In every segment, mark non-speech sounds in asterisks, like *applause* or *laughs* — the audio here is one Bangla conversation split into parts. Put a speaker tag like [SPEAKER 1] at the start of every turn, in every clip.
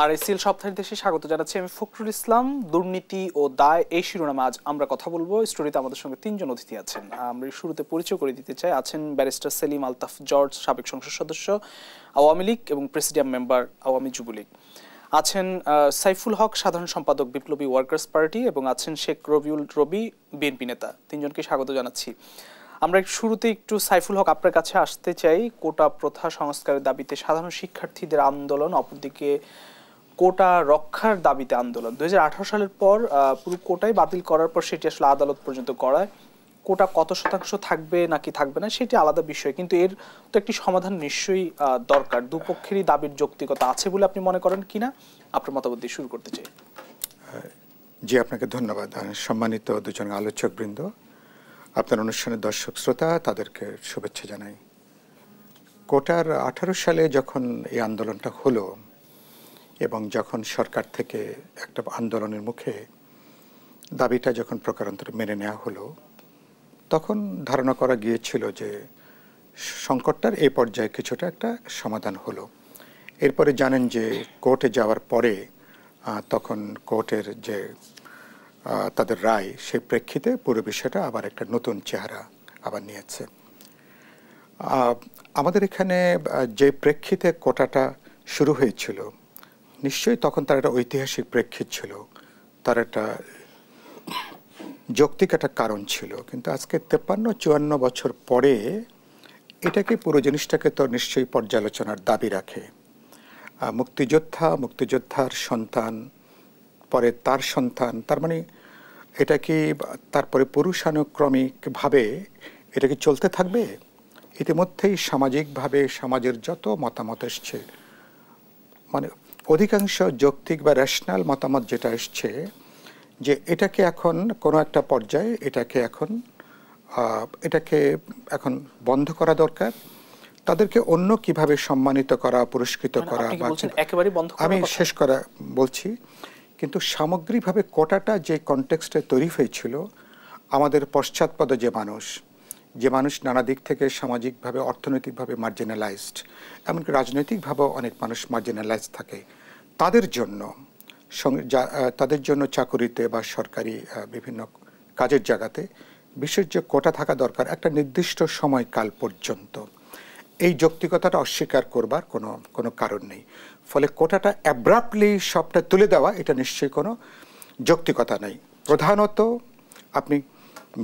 [SPEAKER 1] আর এই সিল সপ্তাহের দেশে স্বাগত জানাচ্ছি আমি ফখরুল ইসলাম দুর্নীতি ও দায় এই শিরোনামে আজ আমরা কথা বলবো স্টুডিওতে আমাদের সঙ্গে তিনজন অতিথি আছেন আমরা শুরুতে পরিচয় করে দিতে চাই আছেন ব্যারিস্টার সেলিম আলতাফ জর্জ সাবেক সংসদ সদস্য আওয়ামী লীগ এবং প্রেসিডিয়াম মেম্বার আওয়ামী যুবলীগ আছেন সাইফুল হক সাধারণ সম্পাদক বিপ্লবী ওয়ার্কার্স পার্টি এবং আছেন শেখ রবিউল রবি বিএনপি নেতা তিনজনকে স্বাগত জানাচ্ছি আমরা শুরুতে একটু সাইফুল হক আপনার কাছে আসতে চাই কোটা প্রথা সংস্কারের দাবিতে সাধারণ শিক্ষার্থীদের আন্দোলন অপরদিকে কোটা রক্ষার দাবিতে আন্দোলন দু সালের পর পুরো কোটাই বাতিল করার পর সেটি আসলে আদালত পর্যন্ত করায় কোটা কত শতাংশ থাকবে নাকি থাকবে না সেটি আলাদা বিষয় কিন্তু এর তো একটি সমাধান নিশ্চয়ই দরকার দুপক্ষেরই দাবির যৌক্তিকতা আছে বলে আপনি মনে করেন কিনা আপনার মতামত দিয়ে শুরু
[SPEAKER 2] করতে চাই হ্যাঁ, জি আপনাকে ধন্যবাদ সম্মানিত দুজন আলোচকবৃন্দ আপনার অনুষ্ঠানের দর্শক শ্রোতা তাদেরকে শুভেচ্ছা জানাই কোটার আঠারো সালে যখন এই আন্দোলনটা হলো এবং যখন সরকার থেকে একটা আন্দোলনের মুখে দাবিটা যখন প্রকারান্তরে মেনে নেওয়া হলো তখন ধারণা করা গিয়েছিল যে সংকটটার এই পর্যায়ে কিছুটা একটা সমাধান হলো এরপরে জানেন যে কোর্টে যাওয়ার পরে তখন কোর্টের যে তাদের রায় সেই প্রেক্ষিতে পুরো বিষয়টা আবার একটা নতুন চেহারা আবার নিয়েছে আমাদের এখানে যে প্রেক্ষিতে কোটাটা শুরু হয়েছিল নিশ্চয়ই তখন তার একটা ঐতিহাসিক প্রেক্ষিত ছিল তার একটা যৌক্তিক একটা কারণ ছিল কিন্তু আজকে তেপ্পান্ন চুয়ান্ন বছর পরে এটাকে পুরো জিনিসটাকে তো নিশ্চয়ই পর্যালোচনার দাবি রাখে মুক্তিযোদ্ধা মুক্তিযোদ্ধার সন্তান পরে তার সন্তান তার মানে এটা কি তারপরে পুরুষানুক্রমিকভাবে এটা কি চলতে থাকবে ইতিমধ্যেই সামাজিকভাবে সমাজের যত মতামত এসছে মানে অধিকাংশ যৌক্তিক বা রেশনাল মতামত যেটা এসছে যে এটাকে এখন কোনো একটা পর্যায়ে এটাকে এখন এটাকে এখন বন্ধ করা দরকার তাদেরকে অন্য কিভাবে সম্মানিত করা পুরস্কৃত মানে
[SPEAKER 1] করা আমি
[SPEAKER 2] শেষ করা বলছি কিন্তু সামগ্রিকভাবে কোটাটা যে কনটেক্সটে তৈরি হয়েছিল আমাদের পশ্চাৎপদ যে মানুষ যে মানুষ নানা দিক থেকে সামাজিকভাবে অর্থনৈতিকভাবে মার্জিনালাইজড এমনকি রাজনৈতিকভাবেও অনেক মানুষ মার্জিনালাইজড থাকে তাদের জন্য তাদের জন্য চাকুরিতে বা সরকারি বিভিন্ন কাজের জায়গাতে বিশেষ যে কোটা থাকা দরকার একটা নির্দিষ্ট সময়কাল পর্যন্ত এই যৌক্তিকতাটা অস্বীকার করবার কোনো কোনো কারণ নেই ফলে কোটাটা অ্যাব্রাপলি সবটা তুলে দেওয়া এটা নিশ্চয়ই কোনো যৌক্তিকতা নেই প্রধানত আপনি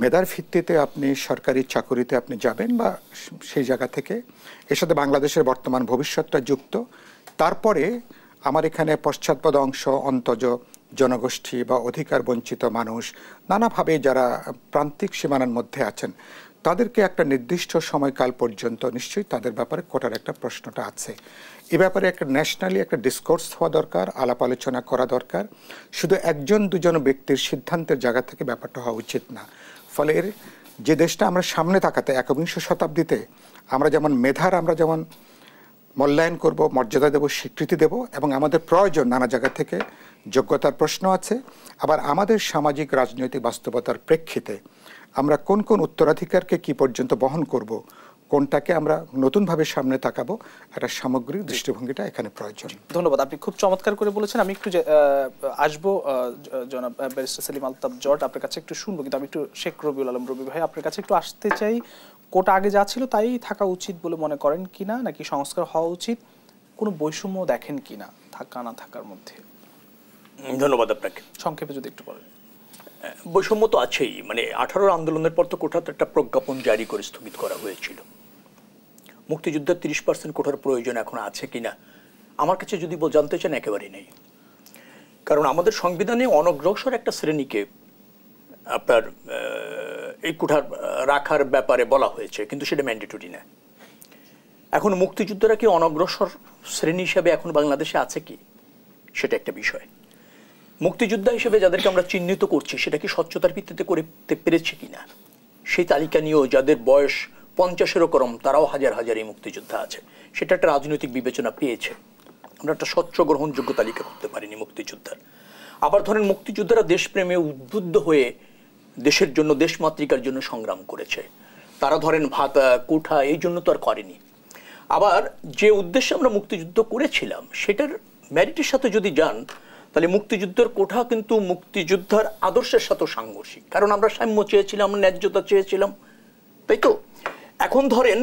[SPEAKER 2] মেধার ভিত্তিতে আপনি সরকারি চাকরিতে আপনি যাবেন বা সেই জায়গা থেকে এর সাথে বাংলাদেশের বর্তমান ভবিষ্যৎটা যুক্ত তারপরে আমার এখানে পশ্চাৎপদ অংশ অন্তজ জনগোষ্ঠী বা অধিকার বঞ্চিত মানুষ নানাভাবে যারা প্রান্তিক সীমানার মধ্যে আছেন তাদেরকে একটা নির্দিষ্ট সময়কাল পর্যন্ত নিশ্চয়ই তাদের ব্যাপারে কোটার একটা প্রশ্নটা আছে এ ব্যাপারে একটা ন্যাশনালি একটা ডিসকোর্স হওয়া দরকার আলাপ আলোচনা করা দরকার শুধু একজন দুজন ব্যক্তির সিদ্ধান্তের জায়গা থেকে ব্যাপারটা হওয়া উচিত না ফলে যে দেশটা আমরা সামনে তাকাতে একবিংশ শতাব্দীতে আমরা যেমন মেধার আমরা যেমন মূল্যায়ন করব মর্যাদা দেব স্বীকৃতি দেব এবং আমাদের প্রয়োজন নানা জায়গা থেকে যোগ্যতার প্রশ্ন আছে আবার আমাদের সামাজিক রাজনৈতিক বাস্তবতার প্রেক্ষিতে আমরা কোন কোন উত্তরাধিকারকে কি পর্যন্ত বহন করব কোনটাকে আমরা নতুনভাবে সামনে তাকাবো একটা সামগ্রিক দৃষ্টিভঙ্গিটা এখানে প্রয়োজন
[SPEAKER 1] ধন্যবাদ আপনি খুব চমৎকার করে বলেছেন আমি একটু আসবো জনাব ব্যারিস্টার সেলিম আলতাব জট আপনার কাছে একটু শুনবো কিন্তু আমি একটু শেখ রবিউল আলম রবি ভাই আপনার কাছে একটু আসতে চাই কোটা আগে যা ছিল তাই থাকা উচিত বলে মনে করেন কি না নাকি সংস্কার হওয়া উচিত কোনো বৈষম্য দেখেন কি না থাকা না থাকার মধ্যে
[SPEAKER 3] ধন্যবাদ আপনাকে সংক্ষেপে যদি একটু বলেন বৈষম্য তো আছেই মানে আঠারোর আন্দোলনের পর তো কোঠাতে একটা প্রজ্ঞাপন জারি করে স্থগিত করা হয়েছিল মুক্তিযুদ্ধের তিরিশ পার্সেন্ট কোঠার প্রয়োজন এখন আছে কিনা আমার কাছে যদি জানতে চান একেবারেই নেই কারণ আমাদের সংবিধানে অনগ্রসর একটা শ্রেণীকে আপনার এই কোঠার রাখার ব্যাপারে বলা হয়েছে কিন্তু সেটা ম্যান্ডেটরি না এখন মুক্তিযুদ্ধরা কি অনগ্রসর শ্রেণী হিসাবে এখন বাংলাদেশে আছে কি সেটা একটা বিষয় মুক্তিযোদ্ধা হিসেবে যাদেরকে আমরা চিহ্নিত করছি সেটা কি স্বচ্ছতার ভিত্তিতে করতে পেরেছি কিনা সেই তালিকা নিয়েও যাদের বয়স পঞ্চাশেরও কম তারাও হাজার হাজার এই মুক্তিযোদ্ধা আছে সেটা একটা রাজনৈতিক বিবেচনা পেয়েছে আমরা একটা স্বচ্ছ গ্রহণযোগ্য তালিকা করতে পারিনি মুক্তিযোদ্ধার আবার ধরেন মুক্তিযোদ্ধারা দেশপ্রেমে উদ্বুদ্ধ হয়ে দেশের জন্য দেশমাতৃকার জন্য সংগ্রাম করেছে তারা ধরেন ভাতা কোঠা এই জন্য তো আর করেনি আবার যে উদ্দেশ্যে আমরা মুক্তিযুদ্ধ করেছিলাম সেটার ম্যারিটের সাথে যদি যান তাহলে মুক্তিযুদ্ধের কোঠা কিন্তু মুক্তিযুদ্ধার আদর্শের সাথে সাংঘর্ষিক কারণ আমরা সাম্য চেয়েছিলাম ন্যায্যতা চেয়েছিলাম তাই তো এখন ধরেন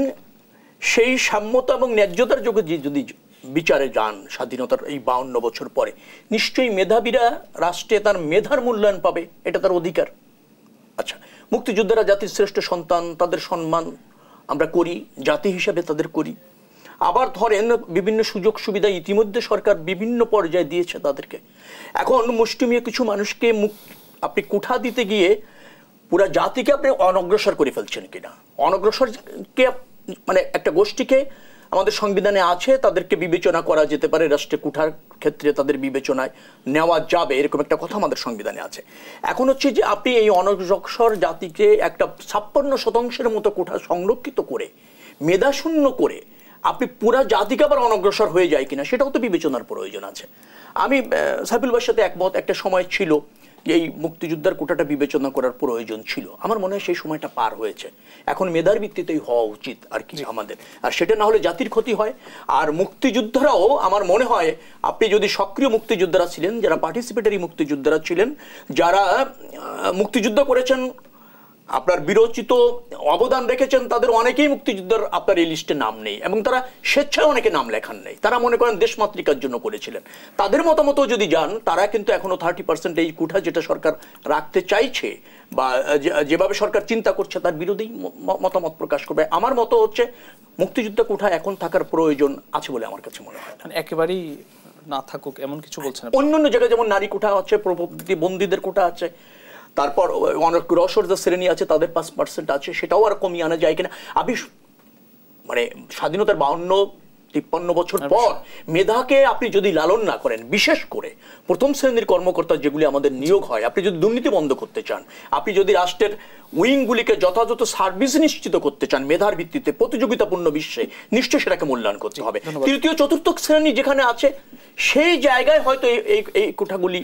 [SPEAKER 3] সেই সাম্যতা এবং ন্যায্যতার যোগে যদি বিচারে যান স্বাধীনতার এই বাউন্ন বছর পরে নিশ্চয়ই মেধাবীরা রাষ্ট্রে তার মেধার মূল্যায়ন পাবে এটা তার অধিকার আচ্ছা মুক্তিযোদ্ধারা জাতির শ্রেষ্ঠ সন্তান তাদের সম্মান আমরা করি জাতি হিসাবে তাদের করি আবার ধরেন বিভিন্ন সুযোগ সুবিধা ইতিমধ্যে সরকার বিভিন্ন পর্যায়ে দিয়েছে তাদেরকে এখন মুষ্টিমীয় কিছু মানুষকে মুখ আপনি কুঠা দিতে গিয়ে পুরা জাতিকে আপনি অনগ্রসর করে ফেলছেন কিনা অনগ্রসর কে মানে একটা গোষ্ঠীকে আমাদের সংবিধানে আছে তাদেরকে বিবেচনা করা যেতে পারে রাষ্ট্রে কুঠার ক্ষেত্রে তাদের বিবেচনায় নেওয়া যাবে এরকম একটা কথা আমাদের সংবিধানে আছে এখন হচ্ছে যে আপনি এই অনগ্রসর জাতিকে একটা ছাপ্পান্ন শতাংশের মতো কুঠার সংরক্ষিত করে মেধাশূন্য করে আপনি পুরা জাতিকে আবার অনগ্রসর হয়ে যায় কিনা সেটাও তো বিবেচনার প্রয়োজন আছে আমি সাইফুল সাথে একমত একটা সময় ছিল এই মুক্তিযোদ্ধার কোটাটা বিবেচনা করার প্রয়োজন ছিল আমার মনে হয় সেই সময়টা পার হয়েছে এখন মেধার ভিত্তিতেই হওয়া উচিত আর কি আমাদের আর সেটা না হলে জাতির ক্ষতি হয় আর মুক্তিযোদ্ধারাও আমার মনে হয় আপনি যদি সক্রিয় মুক্তিযোদ্ধারা ছিলেন যারা পার্টিসিপেটারি মুক্তিযোদ্ধারা ছিলেন যারা মুক্তিযুদ্ধ করেছেন আপনার বিরোচিত অবদান রেখেছেন তাদের অনেকেই মুক্তিযোদ্ধার আপনার এই লিস্টে নাম নেই এবং তারা স্বেচ্ছায় অনেকে নাম লেখান নেই তারা মনে করেন দেশমাতৃকার জন্য করেছিলেন তাদের মতামত যদি যান তারা কিন্তু এখনো থার্টি পার্সেন্ট এই কুঠা যেটা সরকার রাখতে চাইছে বা যেভাবে সরকার চিন্তা করছে তার বিরোধী মতামত প্রকাশ করবে আমার মতো হচ্ছে মুক্তিযুদ্ধ কোঠা এখন থাকার প্রয়োজন আছে বলে আমার কাছে মনে
[SPEAKER 1] হয় মানে একেবারেই না থাকুক এমন কিছু বলছেন অন্য অন্য জায়গায় যেমন নারী
[SPEAKER 3] কোঠা আছে প্রবৃত্তি বন্দীদের কোঠা আছে তারপর অনেক রসর শ্রেণী আছে তাদের পাঁচ পার্সেন্ট আছে সেটাও আর কমিয়ে আনা যায় কিনা আমি মানে স্বাধীনতার বাউন্ন তিপ্পান্ন বছর পর মেধাকে আপনি যদি লালন না করেন বিশেষ করে প্রথম শ্রেণীর কর্মকর্তা যেগুলি আমাদের নিয়োগ হয় আপনি যদি দুর্নীতি বন্ধ করতে চান আপনি যদি রাষ্ট্রের উইংগুলিকে যথাযথ সার্ভিস নিশ্চিত করতে চান মেধার ভিত্তিতে প্রতিযোগিতাপূর্ণ বিশ্বে নিশ্চয়ই সেটাকে মূল্যায়ন করতে হবে তৃতীয় চতুর্থ শ্রেণী যেখানে আছে সেই জায়গায় হয়তো এই এই কোঠাগুলি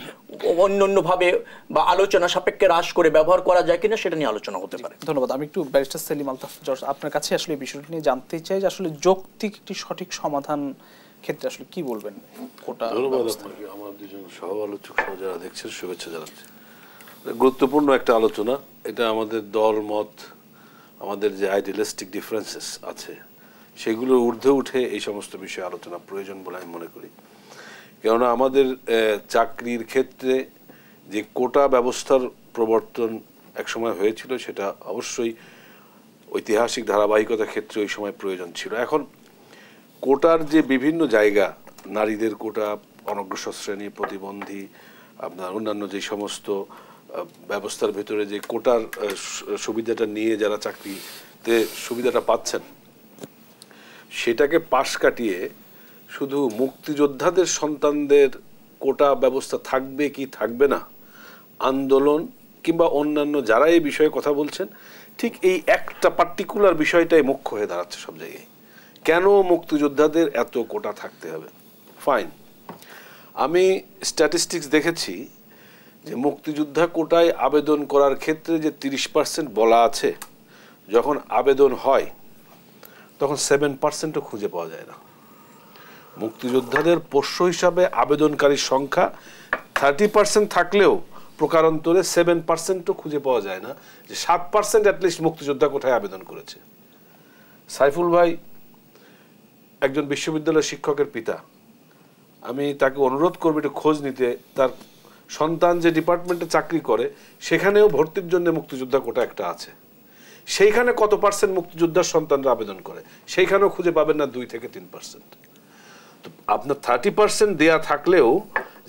[SPEAKER 3] ভাবে বা আলোচনা সাপেক্ষে হ্রাস করে ব্যবহার করা যায় কিনা সেটা নিয়ে আলোচনা হতে পারে
[SPEAKER 1] ধন্যবাদ আমি একটু ব্যারিস্টার সেলিম আলতাফ জর্জ আপনার কাছে আসলে বিষয়টি নিয়ে জানতে চাই যে আসলে যৌক্তিক একটি সঠিক সমাধান ক্ষেত্রে আসলে কি বলবেন কোটা ধন্যবাদ
[SPEAKER 4] আপনাকে আমার দুজন সহ আলোচক যারা দেখছেন শুভেচ্ছা জানাচ্ছি গুরুত্বপূর্ণ একটা আলোচনা এটা আমাদের দল মত আমাদের যে আইডিয়ালিস্টিক ডিফারেন্সেস আছে সেগুলোর ঊর্ধ্বে উঠে এই সমস্ত বিষয়ে আলোচনা প্রয়োজন বলে আমি মনে করি কেননা আমাদের চাকরির ক্ষেত্রে যে কোটা ব্যবস্থার প্রবর্তন একসময় হয়েছিল সেটা অবশ্যই ঐতিহাসিক ধারাবাহিকতার ক্ষেত্রে ওই সময় প্রয়োজন ছিল এখন কোটার যে বিভিন্ন জায়গা নারীদের কোটা অনগ্রসর শ্রেণী প্রতিবন্ধী আপনার অন্যান্য যে সমস্ত ব্যবস্থার ভেতরে যে কোটার সুবিধাটা নিয়ে যারা চাকরিতে সুবিধাটা পাচ্ছেন সেটাকে পাশ কাটিয়ে শুধু মুক্তিযোদ্ধাদের সন্তানদের কোটা ব্যবস্থা থাকবে কি থাকবে না আন্দোলন কিংবা অন্যান্য যারা এই বিষয়ে কথা বলছেন ঠিক এই একটা পার্টিকুলার বিষয়টাই মুখ্য হয়ে দাঁড়াচ্ছে সব জায়গায় কেন মুক্তিযোদ্ধাদের এত কোটা থাকতে হবে ফাইন আমি স্ট্যাটিস্টিক্স দেখেছি যে মুক্তিযোদ্ধা কোটায় আবেদন করার ক্ষেত্রে যে তিরিশ পার্সেন্ট বলা আছে যখন আবেদন হয় তখন সেভেন পার্সেন্টও খুঁজে পাওয়া যায় না মুক্তিযোদ্ধাদের পোষ্য হিসাবে আবেদনকারীর সংখ্যা থার্টি পার্সেন্ট থাকলেও প্রকারান্তরে সেভেন পার্সেন্টও খুঁজে পাওয়া যায় না যে সাত পার্সেন্ট অ্যাটলিস্ট মুক্তিযোদ্ধা কোথায় আবেদন করেছে সাইফুল ভাই একজন বিশ্ববিদ্যালয়ের শিক্ষকের পিতা আমি তাকে অনুরোধ করবো একটু খোঁজ নিতে তার সন্তান যে ডিপার্টমেন্টে চাকরি করে সেখানেও ভর্তির জন্য মুক্তিযোদ্ধা কোটা একটা আছে সেইখানে কত পার্সেন্ট মুক্তিযোদ্ধার সন্তানরা আবেদন করে সেইখানেও খুঁজে পাবেন না দুই থেকে তিন পার্সেন্ট তো আপনার থার্টি পার্সেন্ট দেয়া থাকলেও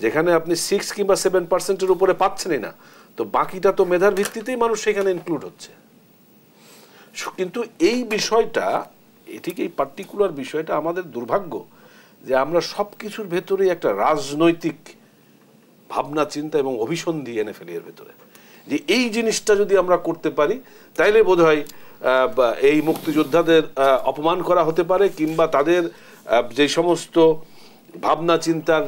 [SPEAKER 4] যেখানে আপনি সিক্স কিংবা সেভেন পার্সেন্টের উপরে পাচ্ছেনই না তো বাকিটা তো মেধার ভিত্তিতেই মানুষ সেখানে ইনক্লুড হচ্ছে কিন্তু এই বিষয়টা এটিকে এই পার্টিকুলার বিষয়টা আমাদের দুর্ভাগ্য যে আমরা সব কিছুর ভেতরেই একটা রাজনৈতিক ভাবনা চিন্তা এবং অভিসন্ধি এনে ফেলি এর ভেতরে যে এই জিনিসটা যদি আমরা করতে পারি তাইলে বোধ হয় এই মুক্তিযোদ্ধাদের অপমান করা হতে পারে কিংবা তাদের যে সমস্ত ভাবনা চিন্তার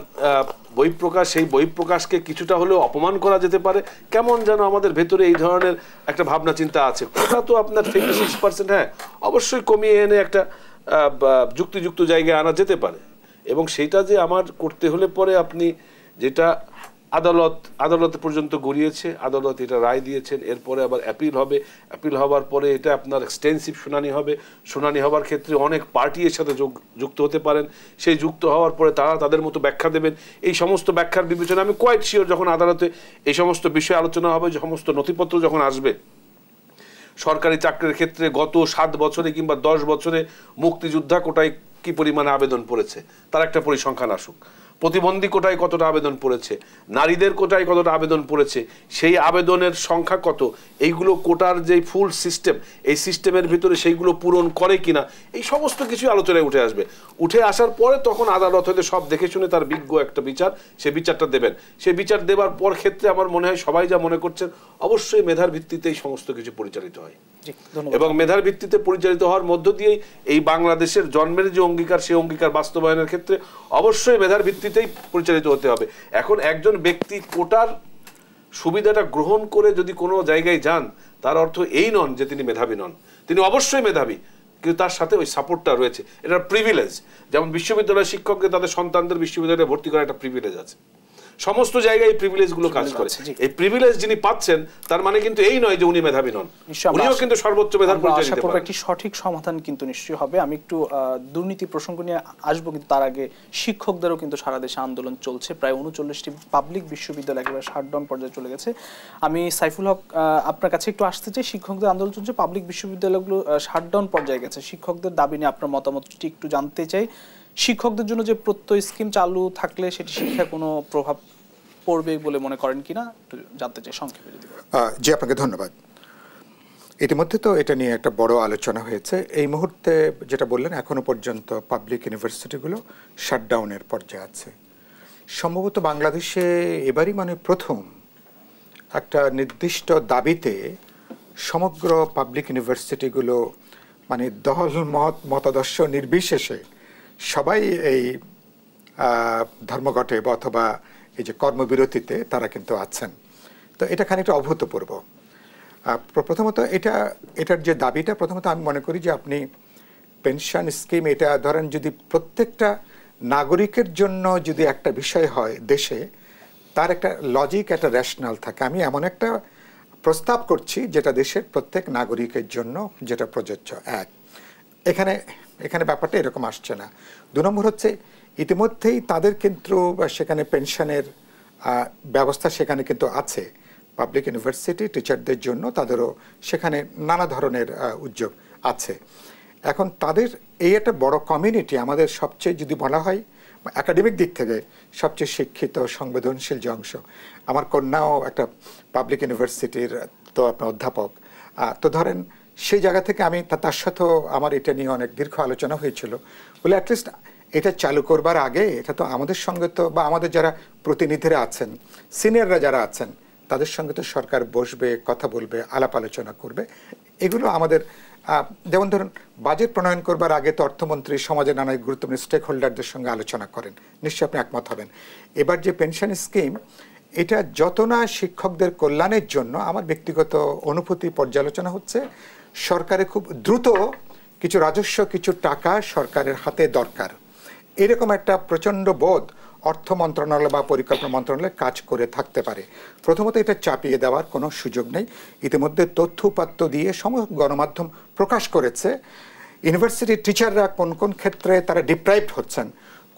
[SPEAKER 4] বহিঃপ্রকাশ সেই বহিঃপ্রকাশকে কিছুটা হলেও অপমান করা যেতে পারে কেমন যেন আমাদের ভেতরে এই ধরনের একটা ভাবনা চিন্তা আছে কোথা তো আপনার থেকে সিক্স পার্সেন্ট হ্যাঁ অবশ্যই কমিয়ে এনে একটা যুক্তিযুক্ত জায়গায় আনা যেতে পারে এবং সেটা যে আমার করতে হলে পরে আপনি যেটা আদালত আদালত পর্যন্ত গড়িয়েছে আদালত এটা রায় দিয়েছেন এরপরে আবার অ্যাপিল হবে অ্যাপিল হওয়ার পরে এটা আপনার এক্সটেন্সিভ শুনানি হবে শুনানি হওয়ার ক্ষেত্রে অনেক পার্টি এর সাথে যুক্ত হতে পারেন সেই যুক্ত হওয়ার পরে তারা তাদের মতো ব্যাখ্যা দেবেন এই সমস্ত ব্যাখ্যার বিবেচনা আমি কোয়াইট শিওর যখন আদালতে এই সমস্ত বিষয়ে আলোচনা হবে সমস্ত নথিপত্র যখন আসবে সরকারি চাকরির ক্ষেত্রে গত সাত বছরে কিংবা দশ বছরে মুক্তিযোদ্ধা কোটায় কি পরিমাণে আবেদন পড়েছে তার একটা পরিসংখ্যান আসুক প্রতিবন্ধী কোটায় কতটা আবেদন পড়েছে নারীদের কোটায় কতটা আবেদন পড়েছে সেই আবেদনের সংখ্যা কত এইগুলো কোটার যে ফুল সিস্টেম এই সিস্টেমের ভিতরে সেইগুলো পূরণ করে কিনা এই সমস্ত কিছু আলোচনায় উঠে আসবে উঠে আসার পরে তখন আদালত হয়তো সব দেখে শুনে তার বিজ্ঞ একটা বিচার সে বিচারটা দেবেন সে বিচার দেবার পর ক্ষেত্রে আমার মনে হয় সবাই যা মনে করছেন অবশ্যই মেধার ভিত্তিতেই সমস্ত কিছু পরিচালিত হয় এবং মেধার ভিত্তিতে পরিচালিত হওয়ার মধ্য দিয়েই এই বাংলাদেশের জন্মের যে অঙ্গীকার সেই অঙ্গীকার বাস্তবায়নের ক্ষেত্রে অবশ্যই মেধার ভিত্তি ভিত্তিতেই পরিচালিত হতে হবে এখন একজন ব্যক্তি কোটার সুবিধাটা গ্রহণ করে যদি কোনো জায়গায় যান তার অর্থ এই নন যে তিনি মেধাবী নন তিনি অবশ্যই মেধাবী কিন্তু তার সাথে ওই সাপোর্টটা রয়েছে এটা প্রিভিলেজ যেমন বিশ্ববিদ্যালয়ের শিক্ষককে তাদের সন্তানদের বিশ্ববিদ্যালয়ে ভর্তি করা একটা প্রিভিলেজ আছে সমস্ত জায়গায় এই প্রিভিলেজগুলো কাজ করে এই প্রিভিলেজ যিনি পাচ্ছেন তার মানে কিন্তু এই নয় যে উনি মেধাবী নন উনিও কিন্তু সর্বোচ্চ মেধার পরিচয় দিতে পারেন
[SPEAKER 1] একটি সঠিক সমাধান কিন্তু নিশ্চয়ই হবে আমি একটু দুর্নীতি প্রসঙ্গ নিয়ে আসবো কিন্তু তার আগে শিক্ষকদেরও কিন্তু সারা দেশে আন্দোলন চলছে প্রায় উনচল্লিশটি পাবলিক বিশ্ববিদ্যালয় একেবারে শাটডাউন পর্যায়ে চলে গেছে আমি সাইফুল হক আপনার কাছে একটু আসতে চাই শিক্ষকদের আন্দোলন চলছে পাবলিক বিশ্ববিদ্যালয়গুলো শাটডাউন পর্যায়ে গেছে শিক্ষকদের দাবি নিয়ে আপনার মতামতটি একটু জানতে চাই শিক্ষকদের জন্য যে প্রত্যয় স্কিম চালু থাকলে সেটি শিক্ষায় কোনো প্রভাব পড়বে বলে মনে করেন কিনা একটু জানতে চাই সংক্ষেপে যদি
[SPEAKER 2] জি আপনাকে ধন্যবাদ ইতিমধ্যে তো এটা নিয়ে একটা বড় আলোচনা হয়েছে এই মুহূর্তে যেটা বললেন এখনও পর্যন্ত পাবলিক ইউনিভার্সিটিগুলো শাটডাউনের পর্যায়ে আছে সম্ভবত বাংলাদেশে এবারই মানে প্রথম একটা নির্দিষ্ট দাবিতে সমগ্র পাবলিক ইউনিভার্সিটিগুলো মানে দল মত মতাদর্শ নির্বিশেষে সবাই এই ধর্মঘটে অথবা এই যে কর্মবিরতিতে তারা কিন্তু আছেন তো এটা খানিকটা অভূতপূর্ব প্রথমত এটা এটার যে দাবিটা প্রথমত আমি মনে করি যে আপনি পেনশন স্কিম এটা ধরেন যদি প্রত্যেকটা নাগরিকের জন্য যদি একটা বিষয় হয় দেশে তার একটা লজিক একটা র্যাশনাল থাকে আমি এমন একটা প্রস্তাব করছি যেটা দেশের প্রত্যেক নাগরিকের জন্য যেটা প্রযোজ্য এক এখানে এখানে ব্যাপারটা এরকম আসছে না দু নম্বর হচ্ছে ইতিমধ্যেই তাদের কিন্তু সেখানে পেনশনের ব্যবস্থা সেখানে কিন্তু আছে পাবলিক ইউনিভার্সিটি টিচারদের জন্য তাদেরও সেখানে নানা ধরনের উদ্যোগ আছে এখন তাদের এই একটা বড় কমিউনিটি আমাদের সবচেয়ে যদি বলা হয় একাডেমিক দিক থেকে সবচেয়ে শিক্ষিত সংবেদনশীল যে অংশ আমার কন্যাও একটা পাবলিক ইউনিভার্সিটির তো আপনার অধ্যাপক তো ধরেন সেই জায়গা থেকে আমি তার সাথেও আমার এটা নিয়ে অনেক দীর্ঘ আলোচনা হয়েছিল বলে অ্যাটলিস্ট এটা চালু করবার আগে এটা তো আমাদের সঙ্গে তো বা আমাদের যারা প্রতিনিধিরা আছেন সিনিয়ররা যারা আছেন তাদের সঙ্গে তো সরকার বসবে কথা বলবে আলাপ আলোচনা করবে এগুলো আমাদের যেমন ধরুন বাজেট প্রণয়ন করবার আগে তো অর্থমন্ত্রী সমাজের নানা গুরুত্বপূর্ণ স্টেক হোল্ডারদের সঙ্গে আলোচনা করেন নিশ্চয়ই আপনি একমত হবেন এবার যে পেনশন স্কিম এটা যত না শিক্ষকদের কল্যাণের জন্য আমার ব্যক্তিগত অনুভূতি পর্যালোচনা হচ্ছে সরকারে খুব দ্রুত কিছু রাজস্ব কিছু টাকা সরকারের হাতে দরকার এরকম একটা প্রচণ্ড বোধ অর্থ মন্ত্রণালয় বা পরিকল্পনা মন্ত্রণালয় কাজ করে থাকতে পারে প্রথমত এটা চাপিয়ে দেওয়ার কোনো সুযোগ নেই ইতিমধ্যে তথ্য দিয়ে সমস্ত গণমাধ্যম প্রকাশ করেছে ইউনিভার্সিটির টিচাররা কোন কোন ক্ষেত্রে তারা ডিপ্রাইভড হচ্ছেন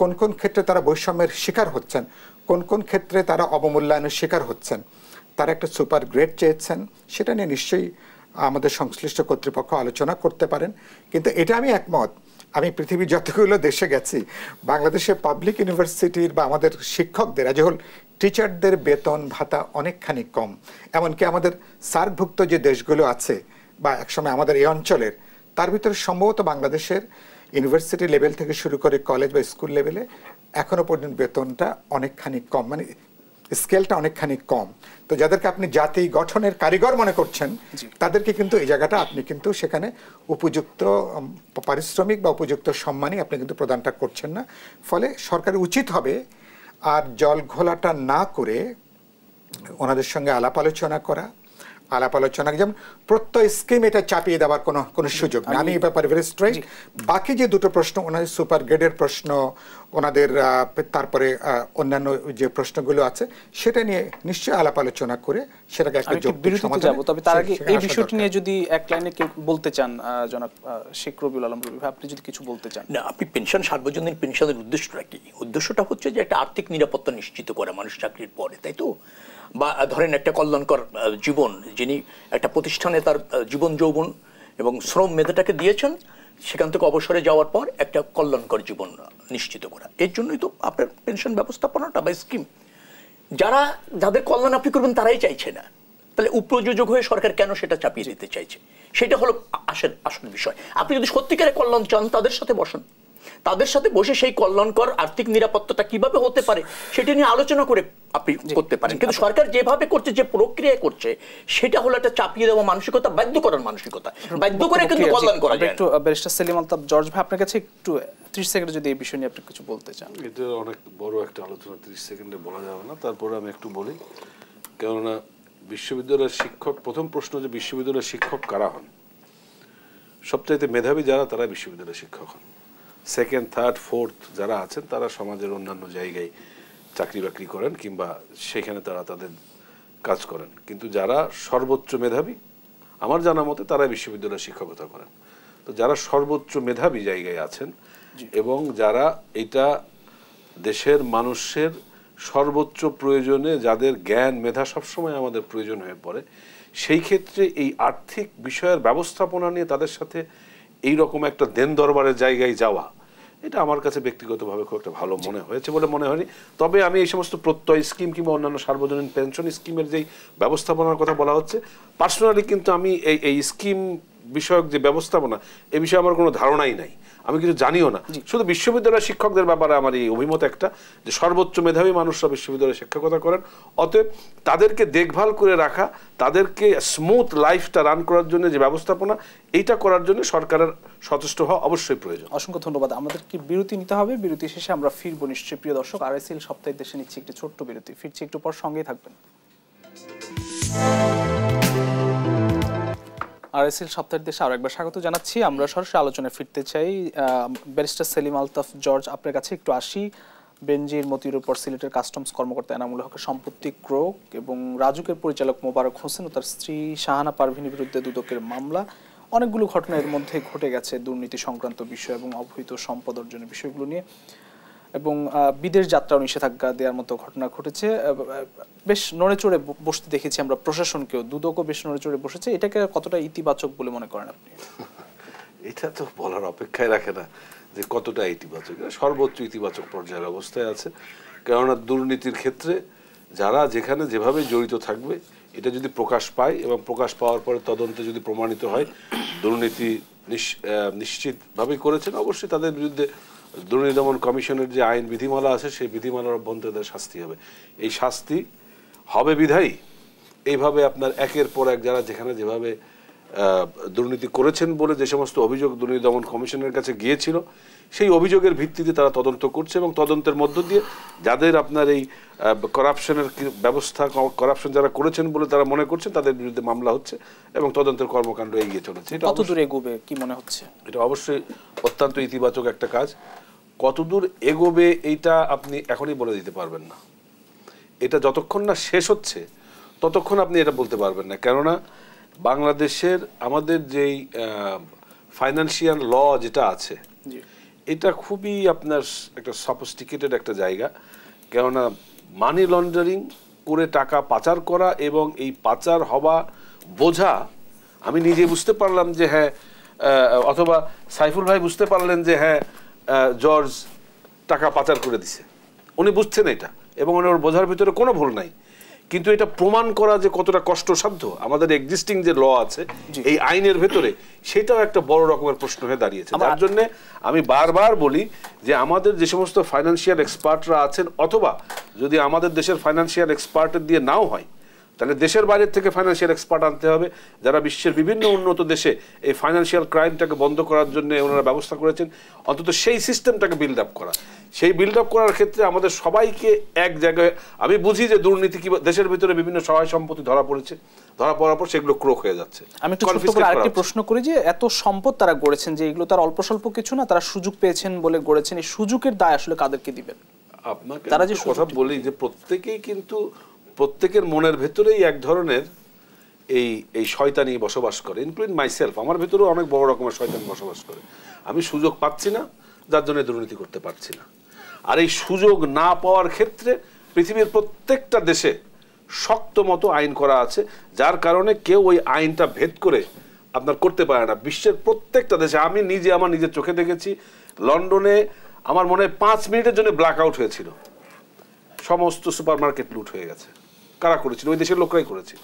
[SPEAKER 2] কোন কোন ক্ষেত্রে তারা বৈষম্যের শিকার হচ্ছেন কোন কোন ক্ষেত্রে তারা অবমূল্যায়নের শিকার হচ্ছেন তারা একটা সুপার গ্রেড চেয়েছেন সেটা নিয়ে নিশ্চয়ই আমাদের সংশ্লিষ্ট কর্তৃপক্ষ আলোচনা করতে পারেন কিন্তু এটা আমি একমত আমি পৃথিবীর যতগুলো দেশে গেছি বাংলাদেশে পাবলিক ইউনিভার্সিটির বা আমাদের শিক্ষকদের আজ হল টিচারদের বেতন ভাতা অনেকখানি কম এমনকি আমাদের সার্কভুক্ত যে দেশগুলো আছে বা একসময় আমাদের এই অঞ্চলের তার ভিতরে সম্ভবত বাংলাদেশের ইউনিভার্সিটি লেভেল থেকে শুরু করে কলেজ বা স্কুল লেভেলে এখনও পর্যন্ত বেতনটা অনেকখানি কম মানে স্কেলটা অনেকখানি কম তো যাদেরকে আপনি জাতি গঠনের কারিগর মনে করছেন তাদেরকে কিন্তু এই জায়গাটা আপনি কিন্তু সেখানে উপযুক্ত পারিশ্রমিক বা উপযুক্ত সম্মানই আপনি কিন্তু প্রদানটা করছেন না ফলে সরকার উচিত হবে আর জল ঘোলাটা না করে ওনাদের সঙ্গে আলাপ আলোচনা করা আলাপ আলোচনা যেমন প্রত্যয় স্কিম এটা চাপিয়ে দেওয়ার কোনো কোনো সুযোগ নেই আমি এই ব্যাপারে ভেরি স্ট্রেট বাকি যে দুটো প্রশ্ন ওনাদের সুপার গ্রেডের প্রশ্ন ওনাদের তারপরে অন্যান্য যে প্রশ্নগুলো আছে সেটা নিয়ে নিশ্চয়ই আলাপ আলোচনা করে সেটাকে একটা বিরতি যাব তবে তার আগে এই বিষয়টি
[SPEAKER 1] নিয়ে যদি এক লাইনে কেউ বলতে চান জনাব শেখ রবিউল আলম রবি আপনি যদি কিছু বলতে চান
[SPEAKER 2] না আপনি পেনশন সার্বজনীন
[SPEAKER 3] পেনশনের উদ্দেশ্যটা কি উদ্দেশ্যটা হচ্ছে যে একটা আর্থিক নিরাপত্তা নিশ্চিত করা মানুষ চাকরির পরে তাই তো বা ধরেন একটা কল্যাণকর জীবন যিনি একটা প্রতিষ্ঠানে তার জীবন যৌবন এবং শ্রম মেধাটাকে দিয়েছেন সেখান থেকে অবসরে যাওয়ার পর একটা কল্যাণকর জীবন নিশ্চিত করা এর জন্যই তো আপনার পেনশন ব্যবস্থাপনাটা বা স্কিম যারা যাদের কল্যাণ আপনি করবেন তারাই চাইছে না তাহলে উপযোজক হয়ে সরকার কেন সেটা চাপিয়ে দিতে চাইছে সেটা হলো আসেন আসল বিষয় আপনি যদি সত্যিকারের কল্যাণ চান তাদের সাথে বসেন তাদের সাথে বসে সেই কল্যাণকর আর্থিক নিরাপত্তাটা কিভাবে হতে পারে সেটা নিয়ে আলোচনা করে আপনি করতে পারেন কিন্তু আচ্ছা। সরকার যেভাবে করছে যে প্রক্রিয়া করছে সেটা হলো একটা চাপিয়ে দেওয়া মানসিকতা বাধ্য করার মানসিকতা
[SPEAKER 1] বাধ্য করে কিন্তু কল্যাণ করা যায় একটু ব্যারিস্টার সেলিম আলতাফ জর্জ ভাই আপনার কাছে একটু সেকেন্ডে যদি এই বিষয়
[SPEAKER 4] নিয়ে আপনি কিছু বলতে চান এটা অনেক বড় একটা আলোচনা ত্রিশ সেকেন্ডে বলা যাবে না তারপরে আমি একটু বলি কেননা বিশ্ববিদ্যালয়ের শিক্ষক প্রথম প্রশ্ন যে বিশ্ববিদ্যালয়ের শিক্ষক কারা হন সবচাইতে মেধাবী যারা তারা বিশ্ববিদ্যালয়ের শিক্ষক হন সেকেন্ড থার্ড ফোর্থ যারা আছেন তারা সমাজের অন্যান্য জায়গায় চাকরি বাকরি করেন কিংবা সেখানে তারা তাদের কাজ করেন কিন্তু যারা সর্বোচ্চ মেধাবী আমার জানা মতে তারা বিশ্ববিদ্যালয়ে শিক্ষকতা করেন তো যারা সর্বোচ্চ মেধাবী জায়গায় আছেন এবং যারা এটা দেশের মানুষের সর্বোচ্চ প্রয়োজনে যাদের জ্ঞান মেধা সবসময় আমাদের প্রয়োজন হয়ে পড়ে সেই ক্ষেত্রে এই আর্থিক বিষয়ের ব্যবস্থাপনা নিয়ে তাদের সাথে এই রকম একটা দেন দরবারের জায়গায় যাওয়া এটা আমার কাছে ব্যক্তিগতভাবে খুব একটা ভালো মনে হয়েছে বলে মনে হয়নি তবে আমি এই সমস্ত প্রত্যয় স্কিম কিংবা অন্যান্য সার্বজনীন পেনশন স্কিমের যেই ব্যবস্থাপনার কথা বলা হচ্ছে পার্সোনালি কিন্তু আমি এই এই স্কিম বিষয়ক যে ব্যবস্থাপনা এ বিষয়ে আমার কোনো ধারণাই নাই আমি কিছু জানিও না শুধু বিশ্ববিদ্যালয়ের শিক্ষকদের ব্যাপারে আমার এই অভিমত একটা যে সর্বোচ্চ মেধাবী মানুষরা বিশ্ববিদ্যালয়ে শিক্ষকতা করেন অতএব তাদেরকে দেখভাল করে রাখা তাদেরকে স্মুথ লাইফটা রান করার জন্য যে ব্যবস্থাপনা এইটা করার জন্য সরকারের সচেষ্ট হওয়া অবশ্যই প্রয়োজন
[SPEAKER 1] অসংখ্য ধন্যবাদ আমাদেরকে বিরতি নিতে হবে বিরতি শেষে আমরা ফিরবো নিশ্চয় প্রিয় দর্শক আর এসএল সপ্তাহের দেশে নিচ্ছি একটি ছোট্ট বিরতি ফিরছি একটু পর সঙ্গেই থাকবেন আরএসএল সপ্তাহের দেশে আরো একবার স্বাগত জানাচ্ছি আমরা সরাসরি আলোচনায় ফিরতে চাই ব্যারিস্টার সেলিম আলতাফ জর্জ আপনার কাছে একটু আসি বেনজির মতির উপর সিলেটের কাস্টমস কর্মকর্তা এনামুল হকের সম্পত্তি ক্রোক এবং রাজুকের পরিচালক মোবারক হোসেন ও তার স্ত্রী শাহানা পারভিনীর বিরুদ্ধে দুদকের মামলা অনেকগুলো ঘটনা এর মধ্যে ঘটে গেছে দুর্নীতি সংক্রান্ত বিষয় এবং অবহিত সম্পদ অর্জনের বিষয়গুলো নিয়ে এবং বিদেশ যাত্রা নিষেধাজ্ঞা দেওয়ার মতো ঘটনা ঘটেছে বেশ নড়েচড়ে বসতে দেখেছি আমরা প্রশাসনকেও দুদকও বেশ নড়েচড়ে বসেছে এটাকে কতটা ইতিবাচক বলে মনে
[SPEAKER 4] করেন আপনি *laughs* এটা তো বলার অপেক্ষায় রাখে না যে কতটা ইতিবাচক সর্বোচ্চ ইতিবাচক পর্যায়ের অবস্থায় আছে কেননা দুর্নীতির ক্ষেত্রে যারা যেখানে যেভাবে জড়িত থাকবে এটা যদি প্রকাশ পায় এবং প্রকাশ পাওয়ার পরে তদন্তে যদি প্রমাণিত হয় দুর্নীতি নিশ্চিতভাবে করেছেন অবশ্যই তাদের বিরুদ্ধে দুর্নীতি দমন কমিশনের যে আইন বিধিমালা আছে সেই বিধিমালার অভ্যন্তরে শাস্তি হবে এই শাস্তি হবে বিধায়ী এইভাবে আপনার একের পর এক যারা যেখানে যেভাবে দুর্নীতি করেছেন বলে যে সমস্ত অভিযোগ দুর্নীতি দমন কমিশনের কাছে গিয়েছিল সেই অভিযোগের ভিত্তিতে তারা তদন্ত করছে এবং তদন্তের মধ্য দিয়ে যাদের আপনার এই করাপশনের ব্যবস্থা করাপশন যারা করেছেন বলে তারা মনে করছেন তাদের বিরুদ্ধে মামলা হচ্ছে এবং তদন্তের কর্মকাণ্ড এগিয়ে চলেছে এটা কত দূর এগোবে কি মনে হচ্ছে এটা অবশ্যই অত্যন্ত ইতিবাচক একটা কাজ কতদূর এগোবে এইটা আপনি এখনই বলে দিতে পারবেন না এটা যতক্ষণ না শেষ হচ্ছে ততক্ষণ আপনি এটা বলতে পারবেন না কেননা বাংলাদেশের আমাদের যেই ফাইন্যান্সিয়াল ল যেটা আছে এটা খুবই আপনার একটা সফিস্টিকেটেড একটা জায়গা কেননা মানি লন্ডারিং করে টাকা পাচার করা এবং এই পাচার হওয়া বোঝা আমি নিজে বুঝতে পারলাম যে হ্যাঁ অথবা সাইফুল ভাই বুঝতে পারলেন যে হ্যাঁ জর্জ টাকা পাচার করে দিছে উনি বুঝছেন এটা এবং ওনার বোঝার ভিতরে কোনো ভুল নাই কিন্তু এটা প্রমাণ করা যে কতটা কষ্টসাধ্য আমাদের এক্সিস্টিং যে ল আছে এই আইনের ভেতরে সেটাও একটা বড় রকমের প্রশ্ন হয়ে দাঁড়িয়েছে তার জন্য আমি বারবার বলি যে আমাদের যে সমস্ত ফাইন্যান্সিয়াল এক্সপার্টরা আছেন অথবা যদি আমাদের দেশের ফাইন্যান্সিয়াল এক্সপার্টের দিয়ে নাও হয় তাহলে দেশের বাইরের থেকে ফাইন্যান্সিয়াল এক্সপার্ট আনতে হবে যারা বিশ্বের বিভিন্ন উন্নত দেশে এই ফাইন্যান্সিয়াল ক্রাইমটাকে বন্ধ করার জন্য ওনারা ব্যবস্থা করেছেন অন্তত সেই সিস্টেমটাকে বিল্ড আপ করা সেই বিল্ড আপ করার ক্ষেত্রে আমাদের সবাইকে এক জায়গায় আমি বুঝি যে দুর্নীতি কি দেশের ভিতরে বিভিন্ন সহায় সম্পত্তি ধরা পড়েছে ধরা পড়ার পর সেগুলো ক্রোক হয়ে যাচ্ছে আমি একটু
[SPEAKER 1] প্রশ্ন করি যে এত সম্পদ তারা গড়েছেন যে এগুলো তার অল্প স্বল্প কিছু না তারা সুযোগ পেয়েছেন বলে গড়েছেন এই সুযোগের দায় আসলে কাদেরকে দিবেন
[SPEAKER 4] আপনাকে তারা যে কথা বলি যে প্রত্যেকেই কিন্তু প্রত্যেকের মনের ভেতরেই এক ধরনের এই এই শয়তানি বসবাস করে ইনক্লুডিং মাইসেলফ আমার ভেতরেও অনেক বড় রকমের শয়তান বসবাস করে আমি সুযোগ পাচ্ছি না যার জন্য দুর্নীতি করতে পারছি না আর এই সুযোগ না পাওয়ার ক্ষেত্রে পৃথিবীর প্রত্যেকটা দেশে শক্ত মতো আইন করা আছে যার কারণে কেউ ওই আইনটা ভেদ করে আপনার করতে পারে না বিশ্বের প্রত্যেকটা দেশে আমি নিজে আমার নিজের চোখে দেখেছি লন্ডনে আমার মনে হয় পাঁচ মিনিটের জন্য ব্ল্যাক আউট হয়েছিল সমস্ত সুপার মার্কেট লুট হয়ে গেছে কারা করেছিল ওই দেশের লোকরাই করেছিল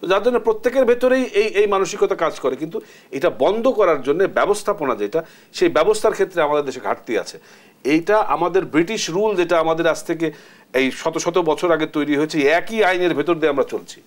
[SPEAKER 4] তো যার জন্য প্রত্যেকের ভেতরেই এই এই মানসিকতা কাজ করে কিন্তু এটা বন্ধ করার জন্য ব্যবস্থাপনা যেটা সেই ব্যবস্থার ক্ষেত্রে আমাদের দেশে ঘাটতি আছে এইটা আমাদের ব্রিটিশ রুল যেটা আমাদের আজ থেকে এই শত শত বছর আগে তৈরি হয়েছে একই আইনের ভেতর দিয়ে আমরা চলছি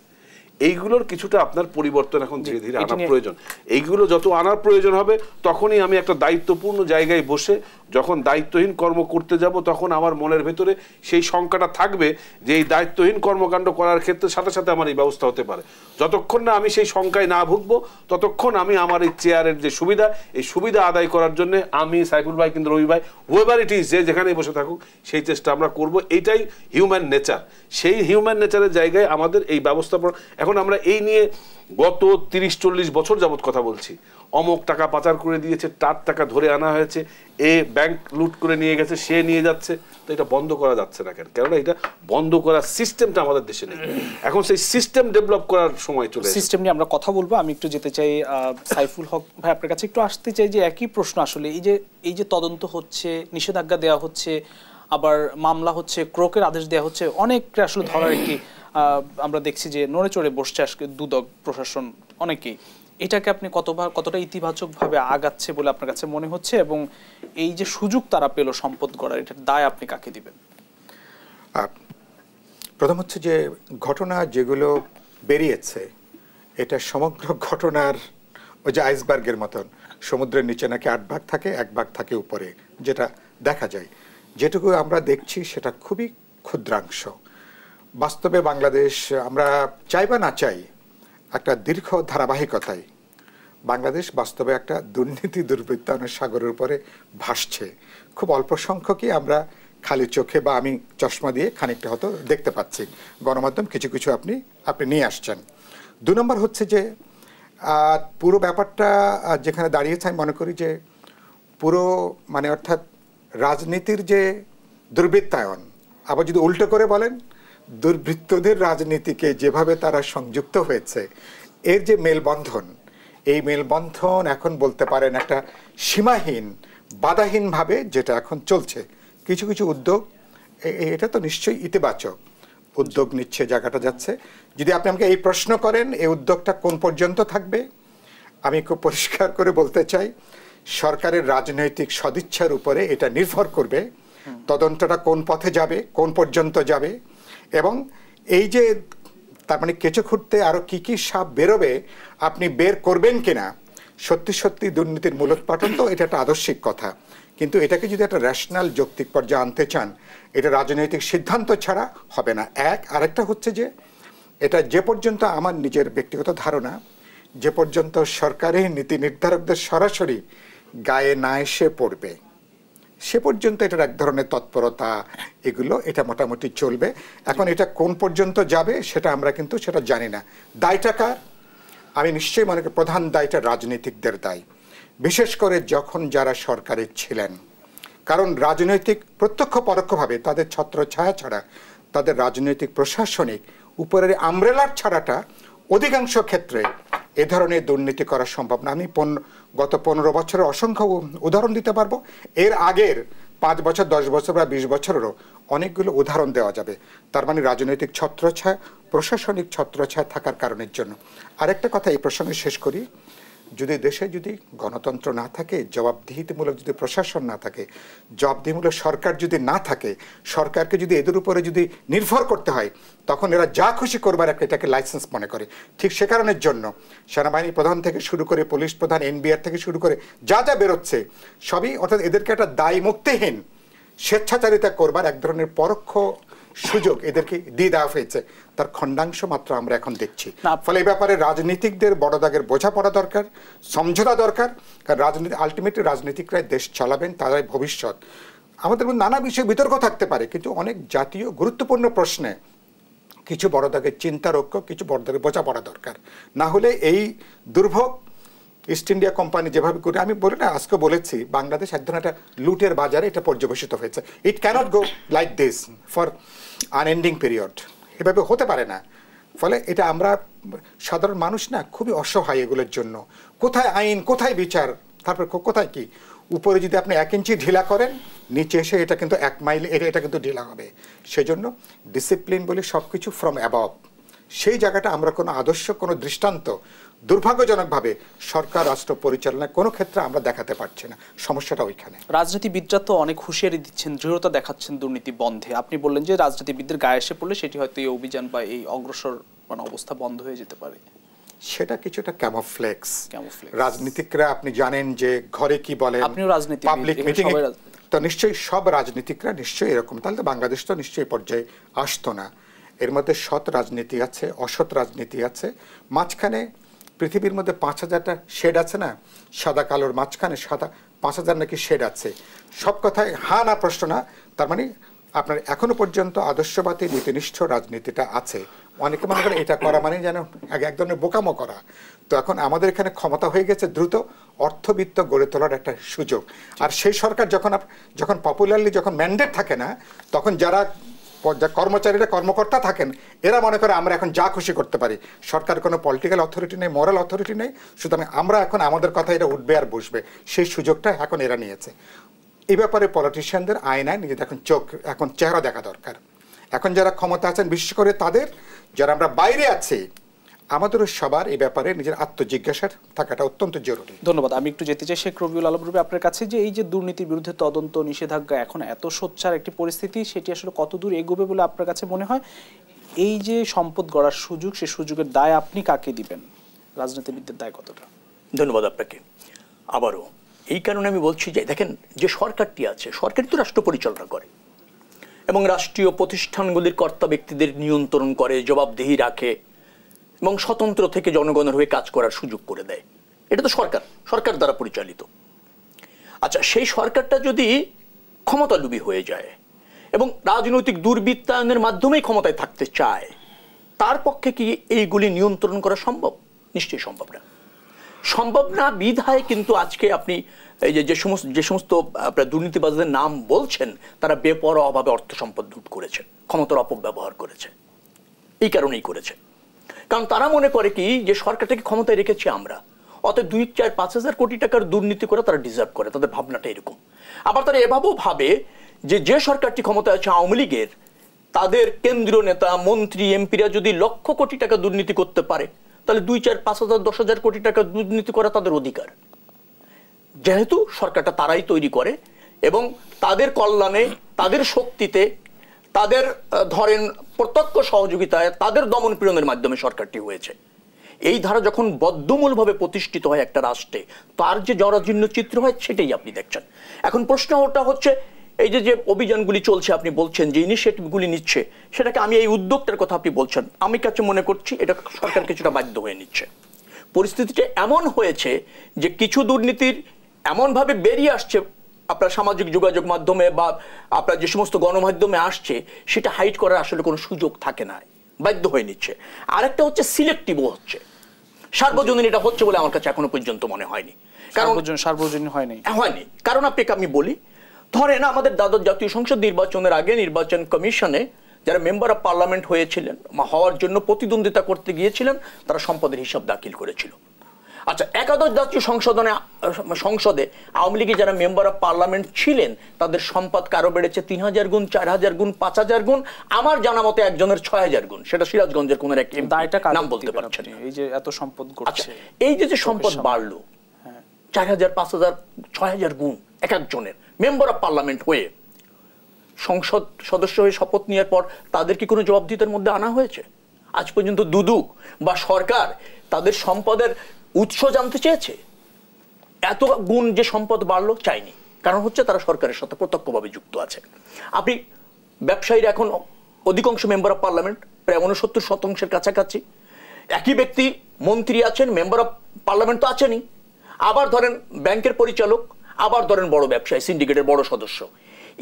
[SPEAKER 4] এইগুলোর কিছুটা আপনার পরিবর্তন এখন ধীরে ধীরে আনার প্রয়োজন এইগুলো যত আনার প্রয়োজন হবে তখনই আমি একটা দায়িত্বপূর্ণ জায়গায় বসে যখন দায়িত্বহীন কর্ম করতে যাব তখন আমার মনের ভেতরে সেই শঙ্কাটা থাকবে যে এই দায়িত্বহীন কর্মকাণ্ড করার ক্ষেত্রে সাথে সাথে আমার এই ব্যবস্থা হতে পারে যতক্ষণ না আমি সেই শঙ্কায় না ভুগব ততক্ষণ আমি আমার এই চেয়ারের যে সুবিধা এই সুবিধা আদায় করার জন্য আমি সাইফুল ভাই কিন্তু রবি ভাই হোয়েভার ইট ইজ যে যেখানে বসে থাকুক সেই চেষ্টা আমরা করব এটাই হিউম্যান নেচার সেই হিউম্যান নেচারের জায়গায় আমাদের এই ব্যবস্থাপনা এখন আমরা এই নিয়ে গত তিরিশ চল্লিশ বছর যাবৎ কথা বলছি অমুক টাকা পাচার করে দিয়েছে তার টাকা ধরে আনা হয়েছে এ ব্যাংক লুট করে নিয়ে গেছে সে নিয়ে যাচ্ছে তো এটা বন্ধ করা যাচ্ছে না কেন কেননা এটা বন্ধ করার সিস্টেমটা আমাদের দেশে নেই এখন সেই সিস্টেম ডেভেলপ করার সময় চলে সিস্টেম নিয়ে আমরা কথা বলবো আমি একটু যেতে চাই
[SPEAKER 1] সাইফুল হক ভাই আপনার কাছে একটু আসতে চাই যে একই প্রশ্ন আসলে এই যে এই যে তদন্ত হচ্ছে নিষেধাজ্ঞা দেওয়া হচ্ছে আবার মামলা হচ্ছে ক্রোকের আদেশ দেওয়া হচ্ছে অনেক আসলে ধরার একটি আমরা দেখছি যে নড়ে চড়ে বসছে আজকে দুদক প্রশাসন অনেকেই এটাকে আপনি কতবার কতটা ইতিবাচকভাবে আগাচ্ছে বলে আপনার কাছে মনে হচ্ছে এবং এই যে সুযোগ তারা পেল সম্পদ গড়ার এটার দায় আপনি কাকে দিবেন
[SPEAKER 2] প্রথম হচ্ছে যে ঘটনা যেগুলো বেরিয়েছে এটা সমগ্র ঘটনার ওই যে আইসবার্গের মতন সমুদ্রের নিচে নাকি আট ভাগ থাকে এক ভাগ থাকে উপরে যেটা দেখা যায় যেটুকু আমরা দেখছি সেটা খুবই ক্ষুদ্রাংশ বাস্তবে বাংলাদেশ আমরা চাই বা না চাই একটা দীর্ঘ ধারাবাহিকতায় বাংলাদেশ বাস্তবে একটা দুর্নীতি দুর্বৃত্তায়নের সাগরের উপরে ভাসছে খুব অল্প সংখ্যকই আমরা খালি চোখে বা আমি চশমা দিয়ে খানিকটা হয়তো দেখতে পাচ্ছি গণমাধ্যম কিছু কিছু আপনি আপনি নিয়ে আসছেন দু নম্বর হচ্ছে যে পুরো ব্যাপারটা যেখানে দাঁড়িয়েছে আমি মনে করি যে পুরো মানে অর্থাৎ রাজনীতির যে দুর্বৃত্তায়ন আবার যদি উল্টো করে বলেন দুর্বৃত্তদের রাজনীতিকে যেভাবে তারা সংযুক্ত হয়েছে এর যে মেলবন্ধন এই মেলবন্ধন এখন বলতে পারেন একটা সীমাহীন বাধাহীনভাবে যেটা এখন চলছে কিছু কিছু উদ্যোগ এটা তো নিশ্চয়ই ইতিবাচক উদ্যোগ নিচ্ছে জায়গাটা যাচ্ছে যদি আপনি আমাকে এই প্রশ্ন করেন এই উদ্যোগটা কোন পর্যন্ত থাকবে আমি খুব পরিষ্কার করে বলতে চাই সরকারের রাজনৈতিক সদিচ্ছার উপরে এটা নির্ভর করবে তদন্তটা কোন পথে যাবে কোন পর্যন্ত যাবে এবং এই যে তার মানে কেঁচো খুঁড়তে আরও কী কী সাপ বেরোবে আপনি বের করবেন কিনা সত্যি সত্যি দুর্নীতির মূলোৎপাটন তো এটা একটা আদর্শিক কথা কিন্তু এটাকে যদি একটা র্যাশনাল যৌক্তিক পর্যায়ে আনতে চান এটা রাজনৈতিক সিদ্ধান্ত ছাড়া হবে না এক আরেকটা হচ্ছে যে এটা যে পর্যন্ত আমার নিজের ব্যক্তিগত ধারণা যে পর্যন্ত সরকারি নীতি নির্ধারকদের সরাসরি গায়ে না এসে পড়বে সে পর্যন্ত এটার এক ধরনের তৎপরতা এগুলো এটা মোটামুটি চলবে এখন এটা কোন পর্যন্ত যাবে সেটা আমরা কিন্তু সেটা জানি না দায়টা কার আমি নিশ্চয়ই মনে করি প্রধান দায়টা রাজনীতিকদের দায় বিশেষ করে যখন যারা সরকারে ছিলেন কারণ রাজনৈতিক প্রত্যক্ষ পরোক্ষভাবে তাদের ছত্র ছায়া ছাড়া তাদের রাজনৈতিক প্রশাসনিক উপরের আমরেলার ছাড়াটা অধিকাংশ ক্ষেত্রে এ ধরনের দুর্নীতি করা সম্ভব না আমি গত পনেরো বছরের অসংখ্য উদাহরণ দিতে পারবো এর আগের পাঁচ বছর দশ বছর বা বিশ বছরেরও অনেকগুলো উদাহরণ দেওয়া যাবে তার মানে রাজনৈতিক ছত্রছায়া প্রশাসনিক ছত্রছায়া থাকার কারণের জন্য আরেকটা কথা এই প্রসঙ্গে শেষ করি যদি দেশে যদি গণতন্ত্র না থাকে জবাবদিহিতামূলক যদি প্রশাসন না থাকে জবাবদিহিমূলক সরকার যদি না থাকে সরকারকে যদি এদের উপরে যদি নির্ভর করতে হয় তখন এরা যা খুশি করবার একটা এটাকে লাইসেন্স মনে করে ঠিক সে কারণের জন্য সেনাবাহিনী প্রধান থেকে শুরু করে পুলিশ প্রধান এনবিআর থেকে শুরু করে যা যা বেরোচ্ছে সবই অর্থাৎ এদেরকে একটা দায় মুক্তিহীন স্বেচ্ছাচারিতা করবার এক ধরনের পরোক্ষ সুযোগ এদেরকে দিয়ে দেওয়া হয়েছে তার খণ্ডাংশ মাত্র আমরা এখন দেখছি ফলে এই ব্যাপারে রাজনীতিকদের বড় দাগের বোঝাপড়া দরকার সমঝোতা দরকার কারণ রাজনীতি আলটিমেটলি রাজনীতিকরা দেশ চালাবেন তারাই ভবিষ্যৎ আমাদের নানা বিষয়ে বিতর্ক থাকতে পারে কিন্তু অনেক জাতীয় গুরুত্বপূর্ণ প্রশ্নে কিছু বড় দাগের চিন্তার কিছু বড় দাগের বোঝাপড়া দরকার না হলে এই দুর্ভোগ ইস্ট ইন্ডিয়া কোম্পানি যেভাবে করে আমি বলি না আজকে বলেছি বাংলাদেশ একদম একটা লুটের বাজারে এটা পর্যবেসিত হয়েছে it can't go like this for unending period এভাবে হতে পারে না ফলে এটা আমরা সাধারণ মানুষ না খুবই অসহায় এগুলোর জন্য কোথায় আইন কোথায় বিচার তারপর কোথায় কি উপরে যদি আপনি এক ইঞ্চি ঢিলা করেন নিচে এসে এটা কিন্তু এক মাইল এটা কিন্তু ঢিলা হবে সেজন্য ডিসিপ্লিন বলে সব কিছু ফ্রম অ্যাবভ সেই জায়গাটা আমরা কোনো আদর্শ কোনো দৃষ্টান্ত দুর্ভাগ্যজনকভাবে সরকার রাষ্ট্র পরিচালনা কোনো ক্ষেত্রে আমরা দেখাতে পারছি না সমস্যাটা ওইখানে
[SPEAKER 1] রাজনীতিবিদরা তো অনেক হুঁশিয়ারি দিচ্ছেন দৃঢ়তা দেখাচ্ছেন দুর্নীতি বন্ধে আপনি বললেন যে রাজনীতিবিদদের গায়ে এসে পড়লে সেটি হয়তো এই অভিযান বা এই
[SPEAKER 2] অগ্রসর মানে অবস্থা বন্ধ হয়ে যেতে পারে সেটা কিছুটা ক্যামোফ্লেক্স রাজনীতিকরা আপনি জানেন যে ঘরে কি বলে পাবলিক মিটিং তো নিশ্চয়ই সব রাজনীতিকরা নিশ্চয়ই এরকম তাহলে তো বাংলাদেশ তো নিশ্চয়ই পর্যায়ে আসতো না এর মধ্যে সৎ রাজনীতি আছে অসৎ রাজনীতি আছে মাঝখানে পৃথিবীর মধ্যে পাঁচ হাজারটা শেড আছে না সাদা কালোর মাঝখানে সাদা পাঁচ হাজার নাকি শেড আছে সব কথায় হা না প্রশ্ন না তার মানে আপনার এখনো পর্যন্ত আদর্শবাদী নীতিনিষ্ঠ রাজনীতিটা আছে অনেকে মনে করে এটা করা মানে যেন এক ধরনের বোকামো করা তো এখন আমাদের এখানে ক্ষমতা হয়ে গেছে দ্রুত অর্থবিত্ত গড়ে তোলার একটা সুযোগ আর সেই সরকার যখন যখন পপুলারলি যখন ম্যান্ডেট থাকে না তখন যারা কর্মচারীরা কর্মকর্তা থাকেন এরা মনে করে আমরা এখন যা খুশি করতে পারি সরকার কোনো পলিটিক্যাল অথরিটি নেই মরাল অথরিটি নেই সুতরাং আমরা এখন আমাদের কথা এটা উঠবে আর বসবে সেই সুযোগটা এখন এরা নিয়েছে এই ব্যাপারে পলিটিশিয়ানদের আয়নায় নিজেদের এখন চোখ এখন চেহারা দেখা দরকার এখন যারা ক্ষমতা আছেন বিশেষ করে তাদের যারা আমরা বাইরে আছি আমাদেরও সবার এই ব্যাপারে নিজের আত্মজিজ্ঞাসার থাকাটা অত্যন্ত জরুরি ধন্যবাদ আমি একটু যেতে চাই শেখ রবিউল আলম রবি আপনার কাছে যে এই যে দুর্নীতির বিরুদ্ধে তদন্ত নিষেধাজ্ঞা এখন
[SPEAKER 1] এত সোচ্চার একটি পরিস্থিতি সেটি আসলে কতদূর এগোবে বলে আপনার কাছে মনে হয় এই যে সম্পদ গড়ার সুযোগ সে সুযোগের দায় আপনি কাকে দিবেন রাজনীতিবিদদের দায় কতটা
[SPEAKER 3] ধন্যবাদ আপনাকে আবারও এই কারণে আমি বলছি যে দেখেন যে সরকারটি আছে সরকারই তো রাষ্ট্র পরিচালনা করে এবং রাষ্ট্রীয় প্রতিষ্ঠানগুলির কর্তা ব্যক্তিদের নিয়ন্ত্রণ করে জবাবদিহি রাখে এবং স্বতন্ত্র থেকে জনগণের হয়ে কাজ করার সুযোগ করে দেয় এটা তো সরকার সরকার দ্বারা পরিচালিত আচ্ছা সেই সরকারটা যদি ক্ষমতালুবি হয়ে যায় এবং রাজনৈতিক দুর্বৃত্তায়নের মাধ্যমেই ক্ষমতায় থাকতে চায় তার পক্ষে কি এইগুলি নিয়ন্ত্রণ করা সম্ভব নিশ্চয়ই সম্ভব না সম্ভব না বিধায় কিন্তু আজকে আপনি এই যে যে সমস্ত যে সমস্ত আপনার দুর্নীতিবাজদের নাম বলছেন তারা বেপরোয়াভাবে অর্থ সম্পদ লুট করেছে ক্ষমতার অপব্যবহার করেছে এই কারণেই করেছে কারণ তারা মনে করে কি যে সরকারটাকে ক্ষমতায় রেখেছি আমরা অতএব দুই চার পাঁচ হাজার কোটি টাকার দুর্নীতি করে তারা ডিজার্ভ করে তাদের ভাবনাটা এরকম আবার তারা এভাবেও ভাবে যে যে সরকারটি ক্ষমতায় আছে আওয়ামী লীগের তাদের কেন্দ্রীয় নেতা মন্ত্রী এমপিরা যদি লক্ষ কোটি টাকা দুর্নীতি করতে পারে তাহলে দুই চার পাঁচ হাজার দশ হাজার কোটি টাকা দুর্নীতি করা তাদের অধিকার যেহেতু সরকারটা তারাই তৈরি করে এবং তাদের কল্যাণে তাদের শক্তিতে তাদের ধরেন প্রত্যক্ষ সহযোগিতায় তাদের দমন পীড়নের মাধ্যমে সরকারটি হয়েছে এই ধারা যখন বদ্ধমূলভাবে প্রতিষ্ঠিত হয় একটা রাষ্ট্রে তার যে জরাজীর্ণ চিত্র হয় সেটাই আপনি দেখছেন এখন প্রশ্ন ওটা হচ্ছে এই যে যে অভিযানগুলি চলছে আপনি বলছেন যে ইনিশিয়েটিভগুলি নিচ্ছে সেটাকে আমি এই উদ্যোগটার কথা আপনি বলছেন আমি কাছে মনে করছি এটা সরকার কিছুটা বাধ্য হয়ে নিচ্ছে পরিস্থিতিটা এমন হয়েছে যে কিছু দুর্নীতির এমনভাবে বেরিয়ে আসছে আপনার সামাজিক যোগাযোগ মাধ্যমে বা আপনার যে সমস্ত গণমাধ্যমে আসছে সেটা হাইড করার আসলে কোনো সুযোগ থাকে না বাধ্য হয়ে নিচ্ছে আরেকটা হচ্ছে সিলেক্টিভও হচ্ছে সার্বজনীন এটা হচ্ছে বলে আমার কাছে এখনো পর্যন্ত মনে হয়নি কারণ সার্বজনীন হয়নি হয়নি কারণ আপনাকে আমি বলি ধরেন আমাদের দ্বাদশ জাতীয় সংসদ নির্বাচনের আগে নির্বাচন কমিশনে যারা মেম্বার অফ পার্লামেন্ট হয়েছিলেন হওয়ার জন্য প্রতিদ্বন্দ্বিতা করতে গিয়েছিলেন তারা সম্পদের হিসাব দাখিল করেছিল আচ্ছা একাদশ জাতীয় সংশোধনে সংসদে আওয়ামী লীগের যারা মেম্বার অফ পার্লামেন্ট ছিলেন তাদের সম্পদ কারো বেড়েছে তিন হাজার গুণ চার হাজার গুণ পাঁচ হাজার গুণ আমার জানা মতে একজনের ছয় হাজার গুণ সেটা সিরাজগঞ্জের কোন এক নাম বলতে পারছেন এই যে এত সম্পদ আচ্ছা, এই যে যে সম্পদ বাড়লো হ্যাঁ। চার হাজার পাঁচ হাজার ছয় হাজার গুণ এক একজনের মেম্বার অফ পার্লামেন্ট হয়ে সংসদ সদস্য হয়ে শপথ নেওয়ার পর তাদের কি কোনো জবাবদিহিতার মধ্যে আনা হয়েছে আজ পর্যন্ত দুদু বা সরকার তাদের সম্পদের উৎস জানতে চেয়েছে এত গুণ যে সম্পদ বাড়লো চাইনি কারণ হচ্ছে তারা সরকারের সাথে প্রত্যক্ষভাবে যুক্ত আছে আপনি ব্যবসায়ীর এখন অধিকাংশ মেম্বার অফ পার্লামেন্ট প্রায় উনসত্তর শতাংশের কাছাকাছি একই ব্যক্তি মন্ত্রী আছেন মেম্বার অফ পার্লামেন্ট তো আছেনই আবার ধরেন ব্যাংকের পরিচালক আবার ধরেন বড় ব্যবসায়ী সিন্ডিকেটের বড় সদস্য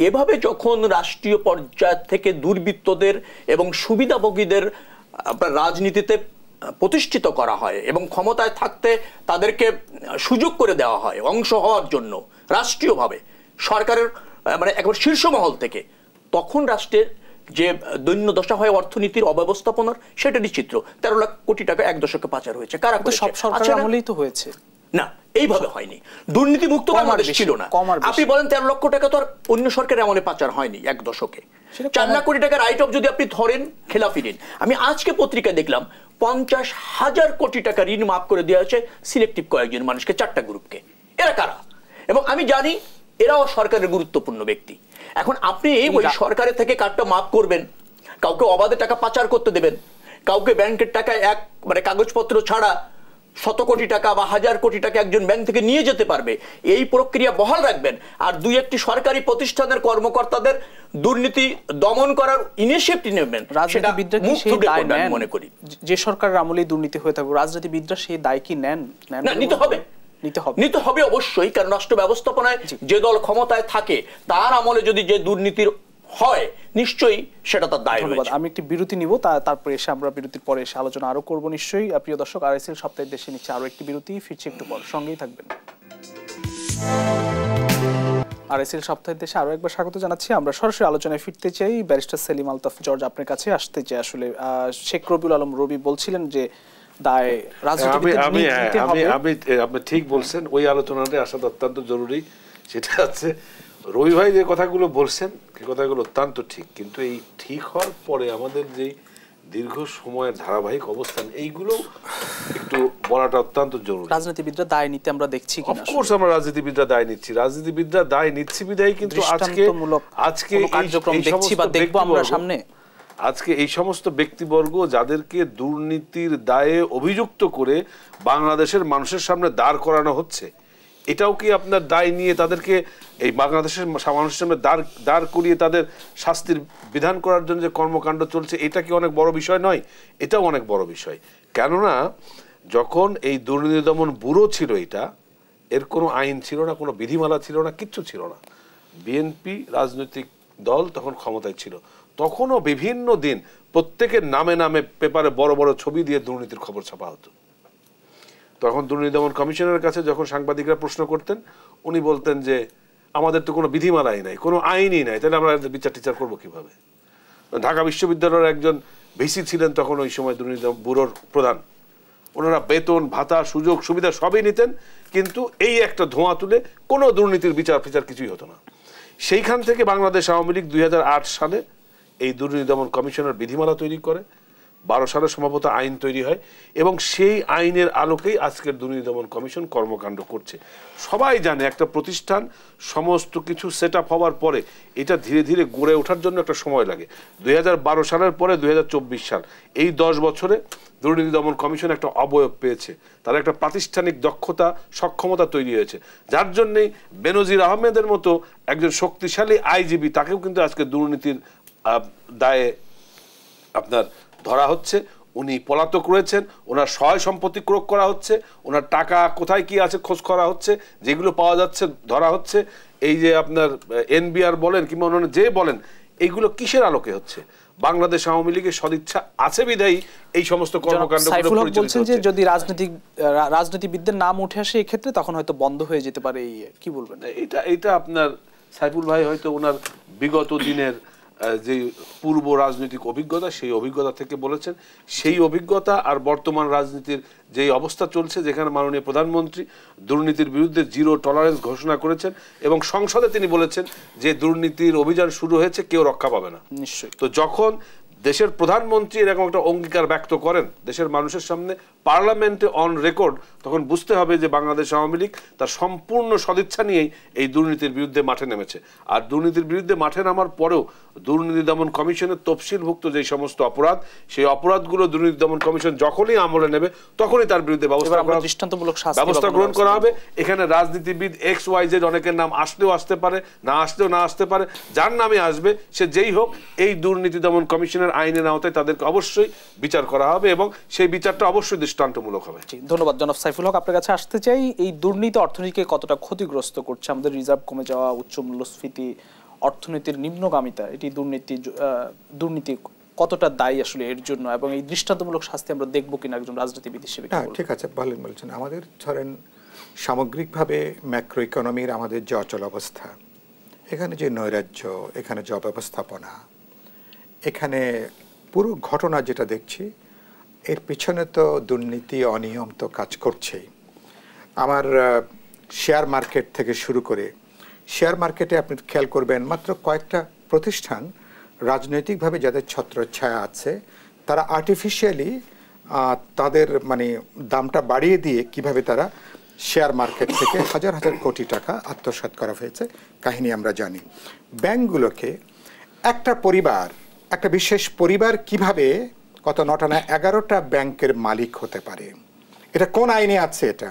[SPEAKER 3] এভাবে যখন রাষ্ট্রীয় পর্যায় থেকে দুর্বৃত্তদের এবং সুবিধাভোগীদের আপনার রাজনীতিতে প্রতিষ্ঠিত করা হয় এবং ক্ষমতায় থাকতে তাদেরকে সুযোগ করে দেওয়া হয় অংশ হওয়ার জন্য রাষ্ট্রীয়ভাবে সরকারের মানে একবার শীর্ষ মহল থেকে তখন রাষ্ট্রের যে দৈন্য দশা হয় অর্থনীতির অব্যবস্থাপনার সেটারই চিত্র তেরো লাখ কোটি টাকা এক দশকে পাচার হয়েছে কারা সব সরকার আমলেই তো হয়েছে না এইভাবে হয়নি দুর্নীতিমুক্ত বাংলাদেশ ছিল না আপনি বলেন তেরো লক্ষ টাকা তো আর অন্য সরকারের এমন পাচার হয়নি এক দশকে চার লাখ কোটি টাকার রাইট অফ যদি আপনি ধরেন খেলাফি ঋণ আমি আজকে পত্রিকা দেখলাম পঞ্চাশ হাজার কোটি টাকা ঋণ মাফ করে দেওয়া হয়েছে সিলেক্টিভ কয়েকজন মানুষকে চারটা গ্রুপকে এরা কারা এবং আমি জানি এরাও সরকারের গুরুত্বপূর্ণ ব্যক্তি এখন আপনি ওই সরকারের থেকে কার্ডটা মাফ করবেন কাউকে অবাধে টাকা পাচার করতে দেবেন কাউকে ব্যাংকের টাকা এক মানে কাগজপত্র ছাড়া শত কোটি টাকা বা হাজার কোটি টাকা একজন ব্যাংক থেকে নিয়ে যেতে পারবে এই প্রক্রিয়া বহাল রাখবেন আর দুই একটি সরকারি প্রতিষ্ঠানের কর্মকর্তাদের দুর্নীতি দমন করার ইনিশিয়েটিভ নেবেন মনে করি
[SPEAKER 1] যে সরকারের আমলেই দুর্নীতি হয়ে থাকবে রাজনীতিবিদরা সেই দায় কি নেন নিতে হবে
[SPEAKER 3] নিতে হবে নিতে হবে অবশ্যই কারণ রাষ্ট্র ব্যবস্থাপনায় যে দল ক্ষমতায় থাকে তার আমলে যদি যে দুর্নীতির হয় নিশ্চয়ই সেটা তার দায় ধন্যবাদ
[SPEAKER 1] আমি একটি বিরতি নিব তারপরে এসে আমরা বিরতির পরে এসে আলোচনা আরো করবো নিশ্চয়ই প্রিয় দর্শক আর এসএল সপ্তাহের দেশে নিচ্ছে আরো একটি বিরতি ফিরছি একটু পর সঙ্গেই থাকবেন আর সপ্তাহের দেশে একবার স্বাগত জানাচ্ছি আমরা সরাসরি আলোচনায় ফিরতে চাই ব্যারিস্টার সেলিম আলতাফ জর্জ আপনার কাছে আসতে চাই আসলে শেখ রবিউল
[SPEAKER 4] আলম রবি বলছিলেন যে দায় আমি আমি আপনি ঠিক বলছেন ওই আলোচনাটা আসা অত্যন্ত জরুরি সেটা হচ্ছে রবি ভাই যে কথাগুলো বলছেন এই কথাগুলো অত্যন্ত ঠিক কিন্তু এই ঠিক হওয়ার পরে আমাদের যে দীর্ঘ সময়ের ধারাবাহিক অবস্থান এইগুলো একটু বলাটা অত্যন্ত জরুরি রাজনীতিবিদরা দায় নিতে আমরা দেখছি কি না অফকোর্স আমরা রাজনীতিবিদরা দায় নিচ্ছি রাজনীতিবিদরা দায় নিচ্ছি বিধায় কিন্তু আজকে আজকে কার্যক্রম দেখছি বা দেখব আমরা সামনে আজকে এই সমস্ত ব্যক্তিবর্গ যাদেরকে দুর্নীতির দায়ে অভিযুক্ত করে বাংলাদেশের মানুষের সামনে দাঁড় করানো হচ্ছে এটাও কি আপনার দায় নিয়ে তাদেরকে এই বাংলাদেশের মানুষের সামনে দাঁড় দাঁড় করিয়ে তাদের শাস্তির বিধান করার জন্য যে কর্মকাণ্ড চলছে এটা কি অনেক বড় বিষয় নয় এটাও অনেক বড় বিষয় কেননা যখন এই দুর্নীতি দমন ব্যুরো ছিল এটা এর কোনো আইন ছিল না কোনো বিধিমালা ছিল না কিচ্ছু ছিল না বিএনপি রাজনৈতিক দল তখন ক্ষমতায় ছিল তখনও বিভিন্ন দিন প্রত্যেকের নামে নামে পেপারে বড় বড় ছবি দিয়ে দুর্নীতির খবর ছাপা হতো তখন দুর্নীতি দমন কমিশনের কাছে যখন সাংবাদিকরা প্রশ্ন করতেন উনি বলতেন যে আমাদের তো কোনো বিধিমালাই নাই কোনো আইনই নাই তাহলে আমরা বিচার টিচার করবো কীভাবে ঢাকা বিশ্ববিদ্যালয়ের একজন ভিসি ছিলেন তখন ওই সময় দুর্নীতি ব্যুরোর প্রধান ওনারা বেতন ভাতা সুযোগ সুবিধা সবই নিতেন কিন্তু এই একটা ধোঁয়া তুলে কোনো দুর্নীতির বিচার ফিচার কিছুই হতো না সেইখান থেকে বাংলাদেশ আওয়ামী লীগ দুই সালে এই দুর্নীতি দমন কমিশনের বিধিমালা তৈরি করে বারো সালে সম্ভবত আইন তৈরি হয় এবং সেই আইনের আলোকেই আজকের দুর্নীতি দমন কমিশন কর্মকাণ্ড করছে সবাই জানে একটা প্রতিষ্ঠান সমস্ত কিছু সেট আপ হওয়ার পরে এটা ধীরে ধীরে গড়ে ওঠার জন্য একটা সময় লাগে দুই সালের পরে দুই সাল এই দশ বছরে দুর্নীতি দমন কমিশন একটা অবয়ব পেয়েছে তার একটা প্রাতিষ্ঠানিক দক্ষতা সক্ষমতা তৈরি হয়েছে যার জন্যেই বেনজির আহমেদের মতো একজন শক্তিশালী আইজিবি তাকেও কিন্তু আজকে দুর্নীতির দায়ে আপনার ধরা হচ্ছে উনি পলাতক রয়েছেন ওনার সহায় সম্পত্তি ক্রোক করা হচ্ছে ওনার টাকা কোথায় কি আছে খোঁজ করা হচ্ছে যেগুলো পাওয়া যাচ্ছে ধরা হচ্ছে এই যে আপনার এনবিআর বলেন কিংবা অন্যান্য যে বলেন এইগুলো কিসের আলোকে হচ্ছে বাংলাদেশ আওয়ামী লীগের সদিচ্ছা আছে বিধায়ী এই সমস্ত কর্মকাণ্ড বলছেন যে
[SPEAKER 1] যদি রাজনৈতিক রাজনীতিবিদদের নাম উঠে আসে এক্ষেত্রে ক্ষেত্রে তখন
[SPEAKER 4] হয়তো বন্ধ হয়ে যেতে পারে এই কি বলবেন এটা এটা আপনার সাইফুল ভাই হয়তো ওনার বিগত দিনের যে পূর্ব রাজনৈতিক অভিজ্ঞতা সেই অভিজ্ঞতা থেকে বলেছেন সেই অভিজ্ঞতা আর বর্তমান রাজনীতির যে অবস্থা চলছে যেখানে মাননীয় প্রধানমন্ত্রী দুর্নীতির বিরুদ্ধে জিরো টলারেন্স ঘোষণা করেছেন এবং সংসদে তিনি বলেছেন যে দুর্নীতির অভিযান শুরু হয়েছে কেউ রক্ষা পাবে না নিশ্চয়ই তো যখন দেশের প্রধানমন্ত্রী এরকম একটা অঙ্গীকার ব্যক্ত করেন দেশের মানুষের সামনে পার্লামেন্টে অন রেকর্ড তখন বুঝতে হবে যে বাংলাদেশ আওয়ামী লীগ তার সম্পূর্ণ সদিচ্ছা নিয়েই এই দুর্নীতির বিরুদ্ধে মাঠে নেমেছে আর দুর্নীতির বিরুদ্ধে মাঠে নামার পরেও দুর্নীতি দমন কমিশনের তফসিলভুক্ত যে সমস্ত অপরাধ সেই অপরাধগুলো দুর্নীতি দমন কমিশন যখনই আমলে নেবে তখনই তার বিরুদ্ধে
[SPEAKER 1] ব্যবস্থা গ্রহণ করা হবে
[SPEAKER 4] এখানে রাজনীতিবিদ এক্স ওয়াই জেড অনেকের নাম আসতেও আসতে পারে না আসতেও না আসতে পারে যার নামে আসবে সে যেই হোক এই দুর্নীতি দমন কমিশনের আইনের আওতায় তাদেরকে অবশ্যই বিচার করা হবে এবং সেই বিচারটা অবশ্যই দৃষ্টান্তমূলক হবে
[SPEAKER 1] ধন্যবাদ জনাব সাইফুল হক আপনার কাছে আসতে চাই এই দুর্নীতি অর্থনীতিকে কতটা ক্ষতিগ্রস্ত করছে আমাদের রিজার্ভ কমে যাওয়া উচ্চ মূল্যস্ফীতি অর্থনীতির নিম্নগামিতা এটি দুর্নীতি দুর্নীতি কতটা দায়ী আসলে এর জন্য এবং এই দৃষ্টান্তমূলক শাস্তি আমরা দেখব কিনা একজন রাজনীতিবিদ হিসেবে হ্যাঁ, ঠিক
[SPEAKER 2] আছে ভালোই বলছেন আমাদের ধরেন সামগ্রিকভাবে ম্যাক্রো ইকোনমির আমাদের যে অচল অবস্থা এখানে যে নৈরাজ্য এখানে যে অব্যবস্থাপনা এখানে পুরো ঘটনা যেটা দেখছি এর পিছনে তো দুর্নীতি অনিয়ম তো কাজ করছেই আমার শেয়ার মার্কেট থেকে শুরু করে শেয়ার মার্কেটে আপনি খেয়াল করবেন মাত্র কয়েকটা প্রতিষ্ঠান রাজনৈতিকভাবে যাদের ছত্রছায়া আছে তারা আর্টিফিশিয়ালি তাদের মানে দামটা বাড়িয়ে দিয়ে কিভাবে তারা শেয়ার মার্কেট থেকে হাজার হাজার কোটি টাকা আত্মসাত করা হয়েছে কাহিনী আমরা জানি ব্যাংকগুলোকে একটা পরিবার একটা বিশেষ পরিবার কিভাবে কত নটা না এগারোটা ব্যাংকের মালিক হতে পারে এটা কোন আইনে আছে এটা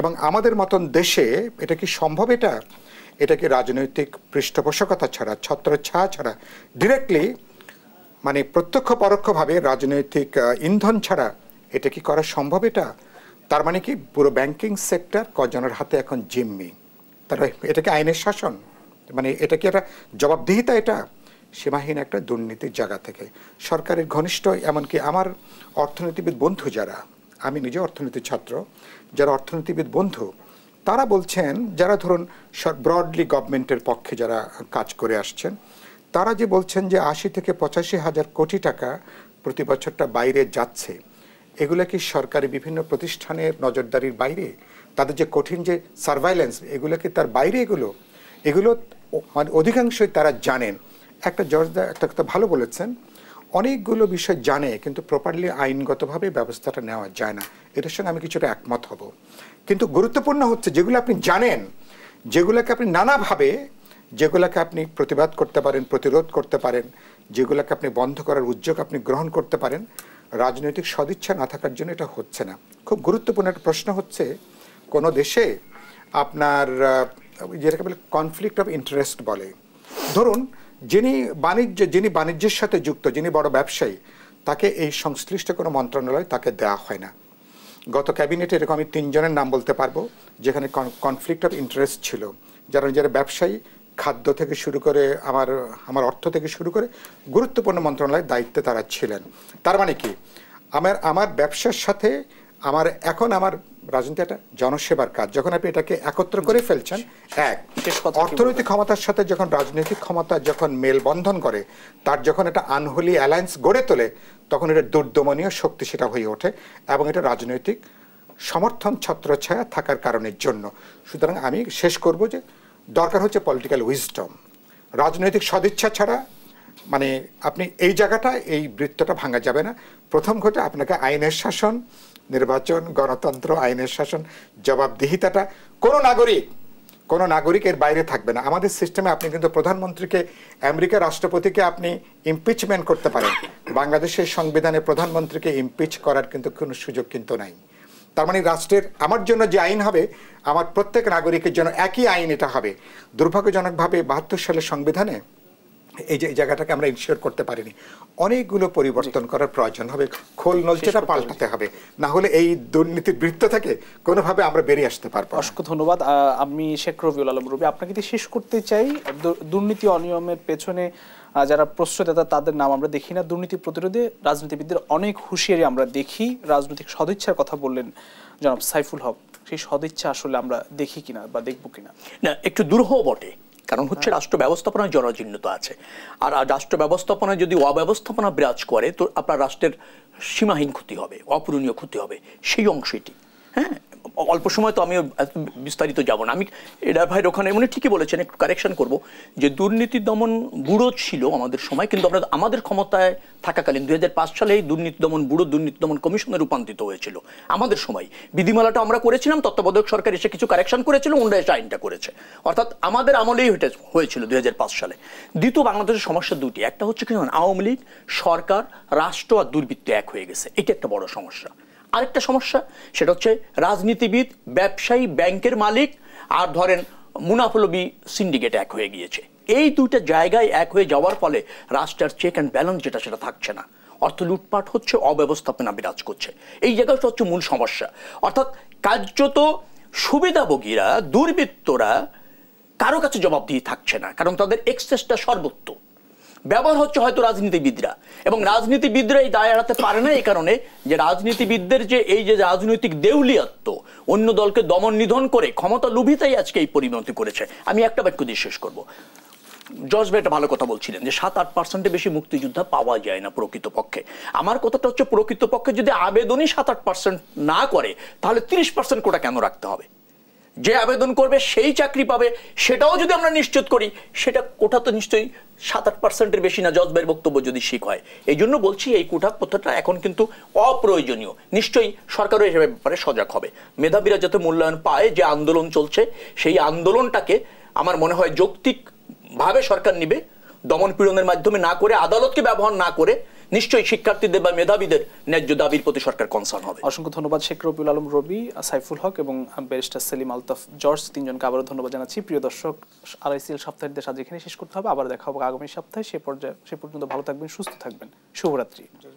[SPEAKER 2] এবং আমাদের মতন দেশে এটা কি সম্ভব এটা এটাকে রাজনৈতিক পৃষ্ঠপোষকতা ছাড়া ছত্রছা ছাড়া ডিরেক্টলি মানে প্রত্যক্ষ পরোক্ষভাবে রাজনৈতিক ইন্ধন ছাড়া এটা কি করা সম্ভব এটা তার মানে কি পুরো ব্যাংকিং সেক্টর কজনের হাতে এখন জিম্মি তার মানে এটাকে আইনের শাসন মানে এটা কি একটা জবাবদিহিতা এটা সীমাহীন একটা দুর্নীতির জায়গা থেকে সরকারের ঘনিষ্ঠ এমনকি আমার অর্থনীতিবিদ বন্ধু যারা আমি নিজে অর্থনীতির ছাত্র যারা অর্থনীতিবিদ বন্ধু তারা বলছেন যারা ধরুন ব্রডলি গভর্নমেন্টের পক্ষে যারা কাজ করে আসছেন তারা যে বলছেন যে আশি থেকে পঁচাশি হাজার কোটি টাকা প্রতি বছরটা বাইরে যাচ্ছে এগুলো কি সরকারি বিভিন্ন প্রতিষ্ঠানের নজরদারির বাইরে তাদের যে কঠিন যে সার্ভাইলেন্স এগুলো কি তার বাইরে এগুলো এগুলো মানে অধিকাংশই তারা জানেন একটা জর্জদা একটা কথা ভালো বলেছেন অনেকগুলো বিষয় জানে কিন্তু প্রপারলি আইনগতভাবে ব্যবস্থাটা নেওয়া যায় না এটার সঙ্গে আমি কিছুটা একমত হব কিন্তু গুরুত্বপূর্ণ হচ্ছে যেগুলো আপনি জানেন যেগুলোকে আপনি নানাভাবে যেগুলোকে আপনি প্রতিবাদ করতে পারেন প্রতিরোধ করতে পারেন যেগুলোকে আপনি বন্ধ করার উদ্যোগ আপনি গ্রহণ করতে পারেন রাজনৈতিক সদিচ্ছা না থাকার জন্য এটা হচ্ছে না খুব গুরুত্বপূর্ণ একটা প্রশ্ন হচ্ছে কোনো দেশে আপনার যেটাকে বলে কনফ্লিক্ট অফ ইন্টারেস্ট বলে ধরুন যিনি বাণিজ্য যিনি বাণিজ্যের সাথে যুক্ত যিনি বড় ব্যবসায়ী তাকে এই সংশ্লিষ্ট কোনো মন্ত্রণালয় তাকে দেওয়া হয় না গত ক্যাবিনেটে এরকম আমি তিনজনের নাম বলতে পারবো যেখানে কনফ্লিক্ট অফ ইন্টারেস্ট ছিল যারা যারা ব্যবসায়ী খাদ্য থেকে শুরু করে আমার আমার অর্থ থেকে শুরু করে গুরুত্বপূর্ণ মন্ত্রণালয়ের দায়িত্বে তারা ছিলেন তার মানে কি আমার আমার ব্যবসার সাথে আমার এখন আমার রাজনীতি একটা জনসেবার কাজ যখন আপনি এটাকে একত্র করে ফেলছেন এক অর্থনৈতিক ক্ষমতার সাথে যখন রাজনৈতিক ক্ষমতা যখন মেলবন্ধন করে তার যখন একটা আনহোলি অ্যালায়েন্স গড়ে তোলে তখন এটা দুর্দমনীয় শক্তি সেটা হয়ে ওঠে এবং এটা রাজনৈতিক সমর্থন ছত্রছায়া থাকার কারণের জন্য সুতরাং আমি শেষ করব যে দরকার হচ্ছে পলিটিক্যাল উইজডম রাজনৈতিক সদিচ্ছা ছাড়া মানে আপনি এই জায়গাটা এই বৃত্তটা ভাঙা যাবে না প্রথম ঘটে আপনাকে আইনের শাসন নির্বাচন গণতন্ত্র আইনের শাসন জবাবদিহিতাটা কোনো নাগরিক কোনো নাগরিকের বাইরে থাকবে না আমাদের সিস্টেমে আপনি কিন্তু প্রধানমন্ত্রীকে আমেরিকা রাষ্ট্রপতিকে আপনি ইমপিচমেন্ট করতে পারেন বাংলাদেশের সংবিধানে প্রধানমন্ত্রীকে ইমপিচ করার কিন্তু কোনো সুযোগ কিন্তু নাই তার মানে রাষ্ট্রের আমার জন্য যে আইন হবে আমার প্রত্যেক নাগরিকের জন্য একই আইন এটা হবে দুর্ভাগ্যজনকভাবে বাহাত্তর সালের সংবিধানে এই যে জায়গাটাকে আমরা ইনশিওর করতে পারিনি অনেকগুলো পরিবর্তন করার প্রয়োজন হবে খোল নলচেটা পাল্টাতে হবে না হলে এই দুর্নীতির বৃত্ত থেকে কোনোভাবে আমরা বেরিয়ে আসতে পারবো অসংখ্য
[SPEAKER 1] ধন্যবাদ আমি শেখ রবিউল আলম রবি আপনাকে দিয়ে শেষ করতে চাই দুর্নীতি অনিয়মের পেছনে যারা প্রশ্রয়দাতা তাদের নাম আমরা দেখি না দুর্নীতি প্রতিরোধে রাজনীতিবিদদের অনেক হুঁশিয়ারি আমরা দেখি রাজনৈতিক সদিচ্ছার কথা বললেন জনাব সাইফুল হক সেই সদিচ্ছা আসলে আমরা
[SPEAKER 3] দেখি কিনা বা দেখব কিনা না একটু দুর্হ বটে কারণ হচ্ছে রাষ্ট্র ব্যবস্থাপনায় জরাজীর্ণত আছে আর রাষ্ট্র ব্যবস্থাপনায় যদি অব্যবস্থাপনা বিরাজ করে তো আপনার রাষ্ট্রের সীমাহীন ক্ষতি হবে অপূরণীয় ক্ষতি হবে সেই অংশটি হ্যাঁ অল্প সময় তো আমি বিস্তারিত যাব না আমি এডার ভাইয়ের ওখানে মনে ঠিকই বলেছেন একটু কারেকশন করব যে দুর্নীতি দমন ব্যুরো ছিল আমাদের সময় কিন্তু আমরা আমাদের ক্ষমতায় থাকাকালীন দুই সালে এই দুর্নীতি দমন ব্যুরো দুর্নীতি দমন কমিশনে রূপান্তরিত হয়েছিল আমাদের সময় বিধিমালাটা আমরা করেছিলাম তত্ত্বাবধায়ক সরকার এসে কিছু কারেকশন করেছিল অন্য এসে আইনটা করেছে অর্থাৎ আমাদের আমলেই হয়েছে হয়েছিল দুই সালে দ্বিতীয় বাংলাদেশের সমস্যা দুটি একটা হচ্ছে কি আওয়ামী লীগ সরকার রাষ্ট্র আর দুর্বৃত্ত এক হয়ে গেছে এটা একটা বড় সমস্যা আরেকটা সমস্যা সেটা হচ্ছে রাজনীতিবিদ ব্যবসায়ী ব্যাংকের মালিক আর ধরেন মুনাফলবি সিন্ডিকেট এক হয়ে গিয়েছে এই দুইটা জায়গায় এক হয়ে যাওয়ার ফলে রাষ্ট্রের চেক অ্যান্ড ব্যালেন্স যেটা সেটা থাকছে না অর্থ লুটপাট হচ্ছে অব্যবস্থাপনা বিরাজ করছে এই জায়গাটা হচ্ছে মূল সমস্যা অর্থাৎ কার্যত সুবিধাভোগীরা দুর্বৃত্তরা কারো কাছে জবাবদিহি থাকছে না কারণ তাদের এক্সেসটা সর্বোত্তম ব্যবহার হচ্ছে হয়তো রাজনীতিবিদরা এবং রাজনীতিবিদরা এই দায় এড়াতে পারে না এই কারণে যে রাজনীতিবিদদের যে এই যে রাজনৈতিক দেউলিয়াত্ম অন্য দলকে দমন নিধন করে ক্ষমতা লুভিতাই আজকে এই পরিণতি করেছে আমি একটা বাক্য দিয়ে শেষ করবো জজ একটা ভালো কথা বলছিলেন যে সাত আট পার্সেন্টে বেশি মুক্তিযোদ্ধা পাওয়া যায় না প্রকৃতপক্ষে আমার কথাটা হচ্ছে প্রকৃতপক্ষে যদি আবেদনই সাত আট পার্সেন্ট না করে তাহলে তিরিশ পার্সেন্ট কোটা কেন রাখতে হবে যে আবেদন করবে সেই চাকরি পাবে সেটাও যদি আমরা নিশ্চিত করি সেটা কোটা তো নিশ্চয়ই সাত আট পার্সেন্টের বেশি না জজ ভাইয়ের বক্তব্য যদি শিখ হয় এই জন্য বলছি এই কোটা পদ্ধতিটা এখন কিন্তু অপ্রয়োজনীয় নিশ্চয়ই সরকারও এসব ব্যাপারে সজাগ হবে মেধাবীরা যাতে মূল্যায়ন পায় যে আন্দোলন চলছে সেই আন্দোলনটাকে আমার মনে হয় যৌক্তিকভাবে সরকার নিবে দমন পীড়নের মাধ্যমে না করে আদালতকে ব্যবহার না করে নিশ্চয়ই শিক্ষার্থীদের বা মেধাবীদের ন্যায্য দাবির প্রতি সরকার কনসার্ন হবে
[SPEAKER 1] অসংখ্য ধন্যবাদ শেখ রবিউল আলম রবি সাইফুল হক এবং ব্যারিস্টার সেলিম আলতাফ জর্জ তিনজনকে আবারও ধন্যবাদ জানাচ্ছি প্রিয় দর্শক আরআইসিএল সপ্তাহের দেশ আজ এখানে শেষ করতে হবে আবার দেখা হবে আগামী সপ্তাহে সে পর্যায়ে সে পর্যন্ত ভালো থাকবেন সুস্থ থাকবেন শুভরাত্রি